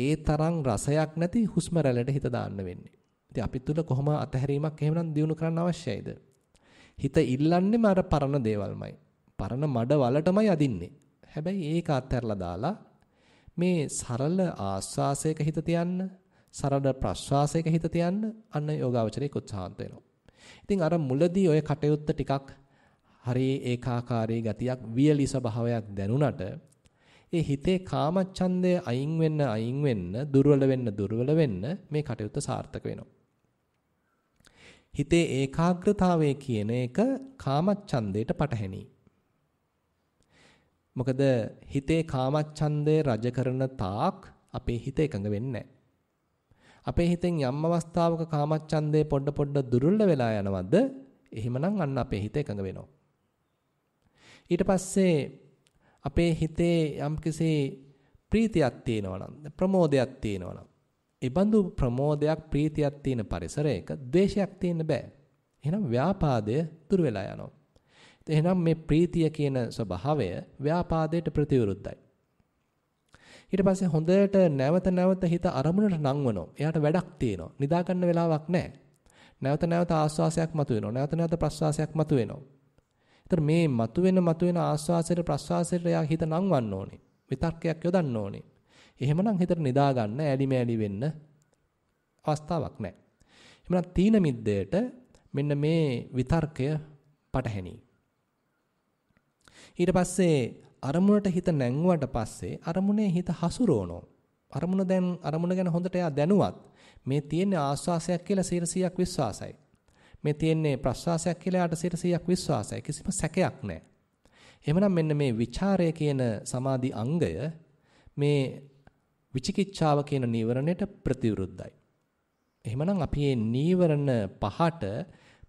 ඒ තරම් රසයක් නැති හුස්ම රැල්ලට හිත දාන්න වෙන්නේ. ඉතින් අපි තුල කොහොම අතහැරීමක් එහෙමනම් දිනු කරන්න අවශ්‍යයිද? හිත ඉල්ලන්නේම අර පරණ දේවල්මයි. පරණ මඩ වලටමයි අදින්නේ. හැබැයි ඒක අත්හැරලා දාලා මේ සරල ආස්වාසයක හිත තියන්න, සරල ප්‍රස්වාසයක හිත තියන්න අන්න යෝගාවචරයේ උත්සාහන්ත වෙනවා. ඉතින් අර මුලදී ওই කටයුත්ත ටිකක් හරි ඒකාකාරී ගතියක් වියලි ස්වභාවයක් දැනුණට ඒ හිතේ කාමච්ඡන්දය අයින් වෙන්න අයින් වෙන්න දුර්වල වෙන්න දුර්වල වෙන්න මේ කටයුත්ත සාර්ථක වෙනවා. හිතේ ඒකාග්‍රතාවය කියන එක කාමච්ඡන්දයට පටහැනි. මොකද හිතේ කාමච්ඡන්දය රජ කරන තාක් අපේ හිත එකඟ වෙන්නේ නැහැ. අපේ හිතෙන් යම් අවස්ථාවක කාමච්ඡන්දේ පොඩ පොඩ දුර්වල වෙලා යනවද? එහෙමනම් අන්න අපේ හිත එකඟ වෙනවා. ඊට පස්සේ අපේ හිතේ යම්කිසි ප්‍රීතියක් තියෙනවා නම් ප්‍රමෝදයක් තියෙනවා නම් ඒ බඳු ප්‍රමෝදයක් ප්‍රීතියක් තියෙන පරිසරයක ද්වේෂයක් තියෙන්න බෑ. එහෙනම් ව්‍යාපාදය දුර වෙලා යනවා. එහෙනම් මේ ප්‍රීතිය කියන ස්වභාවය ව්‍යාපාදයට ප්‍රතිවිරුද්ධයි. ඊට පස්සේ හොඳට නැවත නැවත හිත අරමුණට නංවනවා. එයාට වැඩක් තියෙනවා. නිදා ගන්න වෙලාවක් නැහැ. නැවත නැවත ආස්වාසයක් මතුවෙනවා. නැවත නැවත ප්‍රස්වාසයක් මතුවෙනවා. ඒතර මේ මතුවෙන මතුවෙන ආස්වාසයට ප්‍රස්වාසයට එයා හිත නංවන්න ඕනේ. විතර්කයක් යොදන්න ඕනේ. එහෙමනම් හිතට නිදා ගන්න ඇලි මෑලි වෙන්න අවස්ථාවක් නැහැ. එහෙනම් තීන මිද්දයට මෙන්න මේ විතර්කය පටහැනි. ඊට පස්සේ අරමුණට හිත නැංගුවට පස්සේ අරමුණේ හිත හසුරවනෝ. අරමුණ දැන් අරමුණ ගැන හොඳට එයා දැනුවත්. මේ තියෙන්නේ ආස්වාසයක් කියලා 100ක් විශ්වාසයි. මේ තියෙන්නේ ප්‍රස්වාසයක් කියලා යාට 100ක් විශ්වාසයි. කිසිම සැකයක් නැහැ. එහෙමනම් මෙන්න මේ ਵਿਚාරය කියන සමාධි අංගය මේ විචිකිච්ඡාව කියන නීවරණයට ප්‍රතිවිරුද්ධයි. එහෙමනම් අපි මේ නීවරණ පහට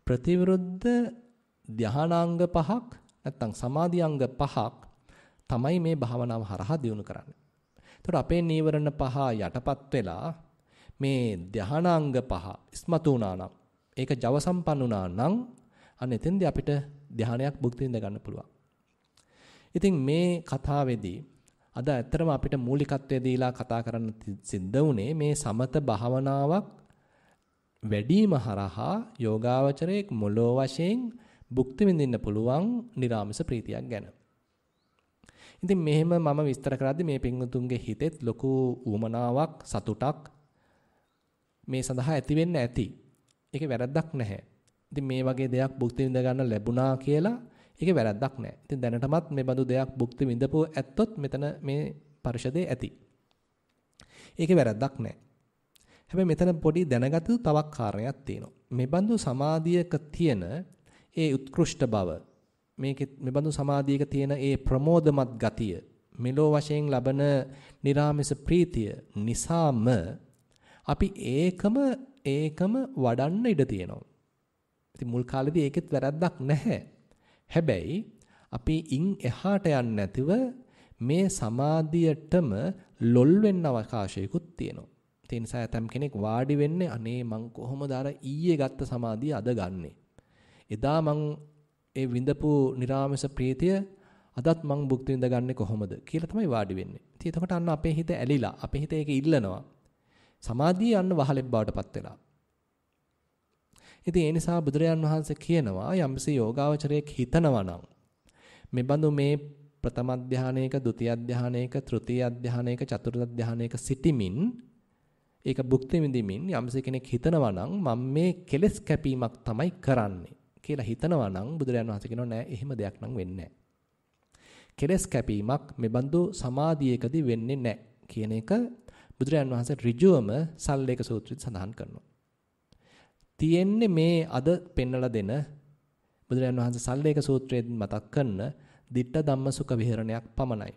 ප්‍රතිවිරුද්ධ ධානාංග පහක් නැත්නම් සමාධිආංග පහක් තමයි මේ භාවනාව හරහා දියුණු කරන්නේ. එතකොට අපේ නීවරණ පහ යටපත් වෙලා මේ ධානාංග පහ ඉස්මතු වුණා නම් ඒක ජව සම්පන්න වුණා නම් අන්න එතෙන්දී අපිට ධානයක් භුක්ති විඳ ගන්න පුළුවන්. ඉතින් මේ කතාවේදී අද ඇත්තටම අපිට මූලිකත්වය දීලා කතා කරන්න සිද්ධ වුණේ මේ සමත භාවනාවක් වැඩිම හරහා යෝගාවචරයේ මොළෝ වශයෙන් භුක්ති විඳින්න පුළුවන් නිරාමස ප්‍රීතියක් ගැන. ඉතින් මෙහෙම මම විස්තර කරද්දී මේ පින්වතුන්ගේ හිතෙත් ලොකු ඌමනාවක් සතුටක් මේ සඳහා ඇති වෙන්න ඇති. ඒකේ වැරද්දක් නැහැ. ඉතින් මේ වගේ දෙයක් භුක්ති විඳ ගන්න ලැබුණා කියලා ඒකේ වැරද්දක් නැහැ. ඉතින් දැනටමත් මේ බඳු දෙයක් භුක්ති විඳපුව ඇත්තොත් මෙතන මේ පරිශදේ ඇති. ඒකේ වැරද්දක් නැහැ. හැබැයි මෙතන පොඩි දැනගත යුතු තවක් කාරණයක් තියෙනවා. මේ බඳු සමාධියක තියෙන ඒ උත්කෘෂ්ඨ බව මේකෙත් මෙබඳු සමාධියක තියෙන ඒ ප්‍රමෝදමත් ගතිය මෙලෝ වශයෙන් ලබන निराமிස ප්‍රීතිය නිසාම අපි ඒකම ඒකම වඩන්න ඉඩ තියෙනවා. ඉතින් මුල් කාලේදී ඒකෙත් වැරද්දක් නැහැ. හැබැයි අපි ඉන් එහාට යන්නේ නැතිව මේ සමාධියටම ලොල් වෙන්න අවකාශයකුත් තියෙනවා. ඒ නිසා ඇතම් කෙනෙක් වාඩි වෙන්නේ අනේ මං කොහොමද අර ඊයේ ගත්ත සමාධිය අද ගන්නෙ. එදා මං ඒ විඳපු निराமிස ප්‍රීතිය අදත් මං භුක්ති විඳගන්නේ කොහොමද කියලා තමයි වාඩි වෙන්නේ. ඉතින් එතකොට අන්න අපේ හිත ඇලිලා අපේ හිත ඒක ඉල්ලනවා. සමාධිය අන්න වහලෙබ් බවටපත් වෙලා. ඉතින් ඒ නිසා බුදුරජාන් වහන්සේ කියනවා යම්සේ යෝගාවචරයක් හිතනවා නම් මෙබඳු මේ ප්‍රථම අධ්‍යානයක ဒုတိ ය අධ්‍යානයක තෘතීය අධ්‍යානයක චතුර්ථ අධ්‍යානයක සිටිමින් ඒක භුක්ති විඳිමින් යම්සේ කෙනෙක් හිතනවා නම් මම මේ කෙලෙස් කැපීමක් තමයි කරන්නේ. කියලා හිතනවා නම් බුදුරජාණන් වහන්සේ කියනවා නෑ එහෙම දෙයක් නම් වෙන්නේ නෑ. කෙලස් කැපීමක් මෙබඳු සමාධියකදී වෙන්නේ නෑ කියන එක බුදුරජාණන් වහන්සේ ඍජුවම සල්ලේක සූත්‍රයේ සඳහන් කරනවා. තියෙන්නේ මේ අද පෙන්වලා දෙන බුදුරජාණන් වහන්සේ සල්ලේක සූත්‍රයෙන් මතක් කරන ditta ධම්ම සුඛ විහරණයක් පමණයි.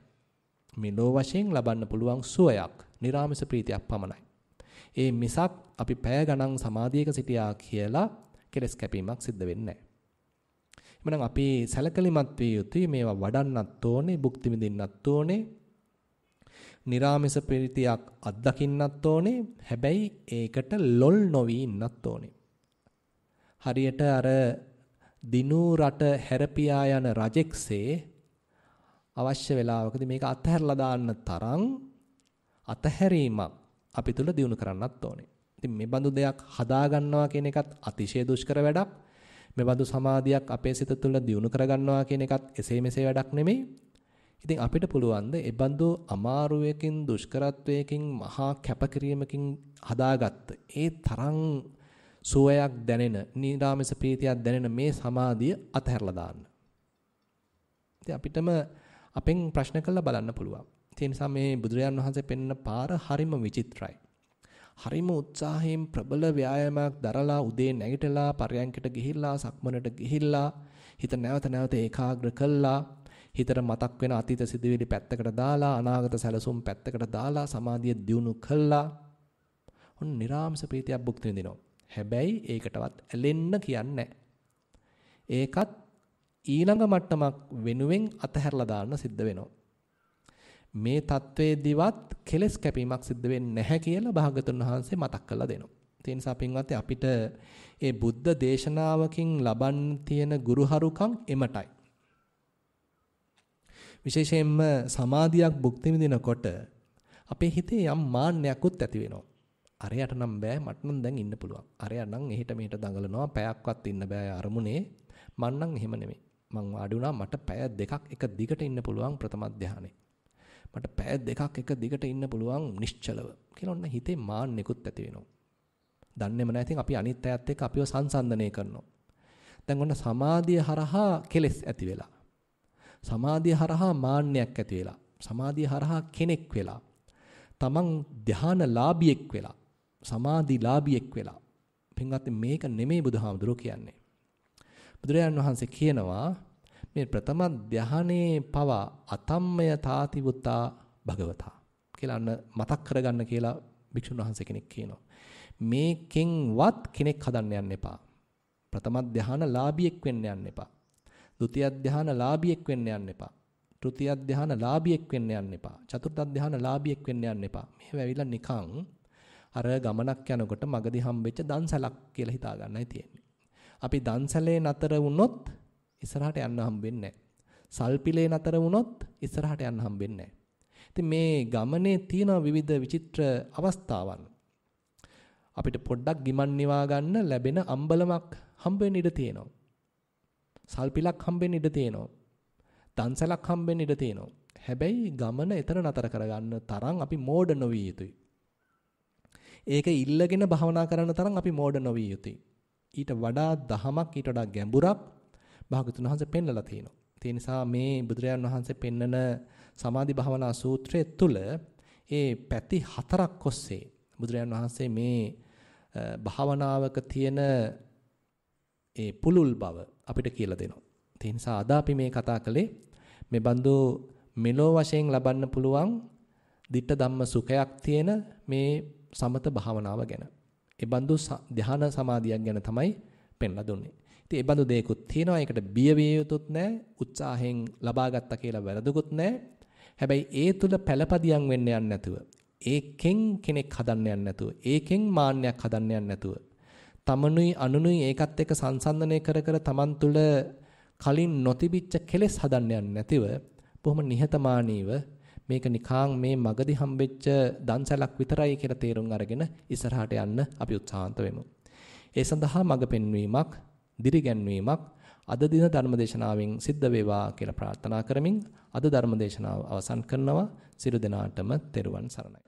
මෙලෝ වශයෙන් ලබන්න පුළුවන් සුවයක්, නිර්ාමස ප්‍රීතියක් පමණයි. ඒ මිසක් අපි පැය ගණන් සමාධියක සිටියා කියලා කෙලස් කැපීමක් සිද්ධ වෙන්නේ නැහැ. එමනම් අපි සැලකලිමත් විය යුතුයි මේවා වඩන්නත් ඕනේ, භුක්ති විඳින්නත් ඕනේ. निराமிස ප්‍රීතියක් අත්දකින්නත් ඕනේ. හැබැයි ඒකට ලොල් නොවි ඉන්නත් ඕනේ. හරියට අර දිනු රට හැරපියා යන රජෙක්සේ අවශ්‍ය වෙලාවකදී මේක අතහැරලා දාන්න තරම් අතහැරීමක් අපි තුල දිනු කරන්නත් ඕනේ. ඉතින් මේ බඳු දෙයක් හදා ගන්නවා කියන එකත් අතිශය දුෂ්කර වැඩක්. මේ බඳු සමාධියක් අපේ සිත තුළ දියුණු කර ගන්නවා කියන එකත් එසේ මෙසේ වැඩක් නෙමෙයි. ඉතින් අපිට පුළුවන් ද ඒ බඳු අමාරුවකින් දුෂ්කරත්වයකින් මහා කැපකිරීමකින් හදාගත්ත ඒ තරම් සුවයක් දැනෙන නිරාමස ප්‍රීතියක් දැනෙන මේ සමාධිය අතහැරලා දාන්න. ඉතින් අපිටම අපෙන් ප්‍රශ්න කරලා බලන්න පුළුවන්. ඒ නිසා මේ බුදුරජාන් වහන්සේ පෙන්න පාර හරිම විචිත්‍රයි. හරිම උත්සාහයෙන් ප්‍රබල ව්‍යායාමයක් දරලා උදේ නැගිටලා පරයන්කට ගිහිල්ලා සක්මනට ගිහිල්ලා හිත නැවත නැවත ඒකාග්‍ර කළා හිතට මතක් වෙන අතීත සිදුවිලි පැත්තකට දාලා අනාගත සැලසුම් පැත්තකට දාලා සමාධිය දියුණු කළා ඔන්න නිරාමස ප්‍රීතියක් භුක්ති විඳිනවා හැබැයි ඒකටවත් ඇලෙන්න කියන්නේ ඒකත් ඊළඟ මට්ටමක් වෙනුවෙන් අතහැරලා දාන්න සිද්ධ වෙනවා මේ தത്വයේදීවත් කෙලස් කැපීමක් සිද්ධ වෙන්නේ නැහැ කියලා භාගතුන් වහන්සේ මතක් කරලා දෙනවා. ඒ නිසා පින්වත්නි අපිට ඒ බුද්ධ දේශනාවකින් ලබන්න තියෙන ගුරුහරුකම් එමටයි. විශේෂයෙන්ම සමාධියක් භුක්ති විඳිනකොට අපේ හිතේ යම් මාන්නයක්වත් ඇති වෙනවා. අරයට නම් බෑ මට නම් දැන් ඉන්න පුළුවන්. අරයා නම් එහෙට මෙහෙට දඟලනවා පැයක්වත් ඉන්න බෑ අරමුණේ. මන් නම් එහෙම නෙමෙයි. මං වාඩි වුණා මට පැය දෙකක් එක දිගට ඉන්න පුළුවන් ප්‍රථම ධානයේ. මට පැය දෙකක් එක දිගට ඉන්න පුළුවන් නිශ්චලව කියලා ඔන්න හිතේ මාන්නෙකුත් ඇති වෙනවා. දන්නේම නැහැ ඉතින් අපි අනිත් අයත් එක්ක අපිව සංසන්දනය කරනවා. දැන් ඔන්න සමාධිය හරහා කෙලෙස් ඇති වෙලා. සමාධිය හරහා මාන්නයක් ඇති වෙලා. සමාධිය හරහා කෙනෙක් වෙලා. තමන් ධානලාභියෙක් වෙලා. සමාධිලාභියෙක් වෙලා. පින්වත් මේක නෙමෙයි බුදුහාමුදුරුවෝ කියන්නේ. බුදුරජාන් වහන්සේ කියනවා මේ ප්‍රථම ධානයේ පවා අතම්මය තාතිවුතා භගවතා කියලා අන්න මතක් කරගන්න කියලා භික්ෂුන් වහන්සේ කෙනෙක් කියනවා. මේකෙන්වත් කෙනෙක් හදන්න යන්න එපා. ප්‍රථම ධාන ලාභියෙක් වෙන්න යන්න එපා. ဒုတိ ය ධාන ලාභියෙක් වෙන්න යන්න එපා. තෘතිය ධාන ලාභියෙක් වෙන්න යන්න එපා. චතුර්ථ ධාන ලාභියෙක් වෙන්න යන්න එපා. මෙහෙම ඇවිල්ලා නිකං අර ගමනක් යනකොට මගදී හම්බෙච්ච දන්සලක් කියලා හිතා ගන්නයි තියෙන්නේ. අපි දන්සලේ නතර වුණොත් ඉස්සරහට යන්න හම්බෙන්නේ නැහැ. සල්පිලේ නතර වුණොත් ඉස්සරහට යන්න හම්බෙන්නේ නැහැ. ඉතින් මේ ගමනේ තියෙන විවිධ විචිත්‍ර අවස්ථාවන් අපිට පොඩ්ඩක් ගිමන් නිවා ගන්න ලැබෙන අම්බලමක් හම්බෙන්න ඉඩ තියෙනවා. සල්පිලක් හම්බෙන්න ඉඩ තියෙනවා. දන්සලක් හම්බෙන්න ඉඩ තියෙනවා. හැබැයි ගමන එතන නතර කරගන්න තරම් අපි මෝඩ නොවිය යුතුයි. ඒක ඉල්ලගෙන භවනා කරන තරම් අපි මෝඩ නොවිය යුතුයි. ඊට වඩා දහමක් ඊට වඩා ගැඹුරක් භාගතුන් වහන්සේ පෙන්වලා තිනවා. ඒ නිසා මේ බුදුරජාණන් වහන්සේ පෙන්නන සමාධි භාවනා සූත්‍රය තුල ඒ පැති හතරක් ඔස්සේ බුදුරජාණන් වහන්සේ මේ භාවනාවක තියෙන ඒ පුලුල් බව අපිට කියලා දෙනවා. ඒ නිසා අද අපි මේ කතා කළේ මේ බඳු මෙලෝ වශයෙන් ලබන්න පුළුවන් ditta ධම්ම සුඛයක් තියෙන මේ සමත භාවනාව ගැන. ඒ බඳු ධානා සමාධියක් ගැන තමයි පෙන්ලා දුන්නේ. ඉතින් ඒ බඳු දෙයකුත් තියෙනවා. ඒකට බිය විය යුතුත් නැහැ. උත්සාහයෙන් ලබාගත්තා කියලා වැරදුකුත් නැහැ. හැබැයි ඒ තුල පළපදියම් වෙන්න යන්නේ නැතුව, ඒකෙන් කෙනෙක් හදන්න යන්නේ නැතුව, ඒකෙන් මාන්නයක් හදන්න යන්නේ නැතුව, තමනුයි අනුනුයි ඒකත් එක්ක සංසන්දනය කර කර තමන් තුල කලින් නොතිබිච්ච කෙලෙස් හදන්න යන්නේ නැතිව, බොහොම නිහතමානීව මේක නිකාං මේ මගදී හම්බෙච්ච දන්සලක් විතරයි කියලා තේරුම් අරගෙන ඉස්සරහට යන්න අපි උත්සාහන්ත වෙමු. ඒ සඳහා මඟ පෙන්වීමක් දිරිගැන්වීමක් අද දින ධර්මදේශනාවෙන් සිද්ධ වේවා කියලා ප්‍රාර්ථනා කරමින් අද ධර්මදේශනාව අවසන් කරනවා. සිරු දිනාටම තෙරුවන් සරණයි.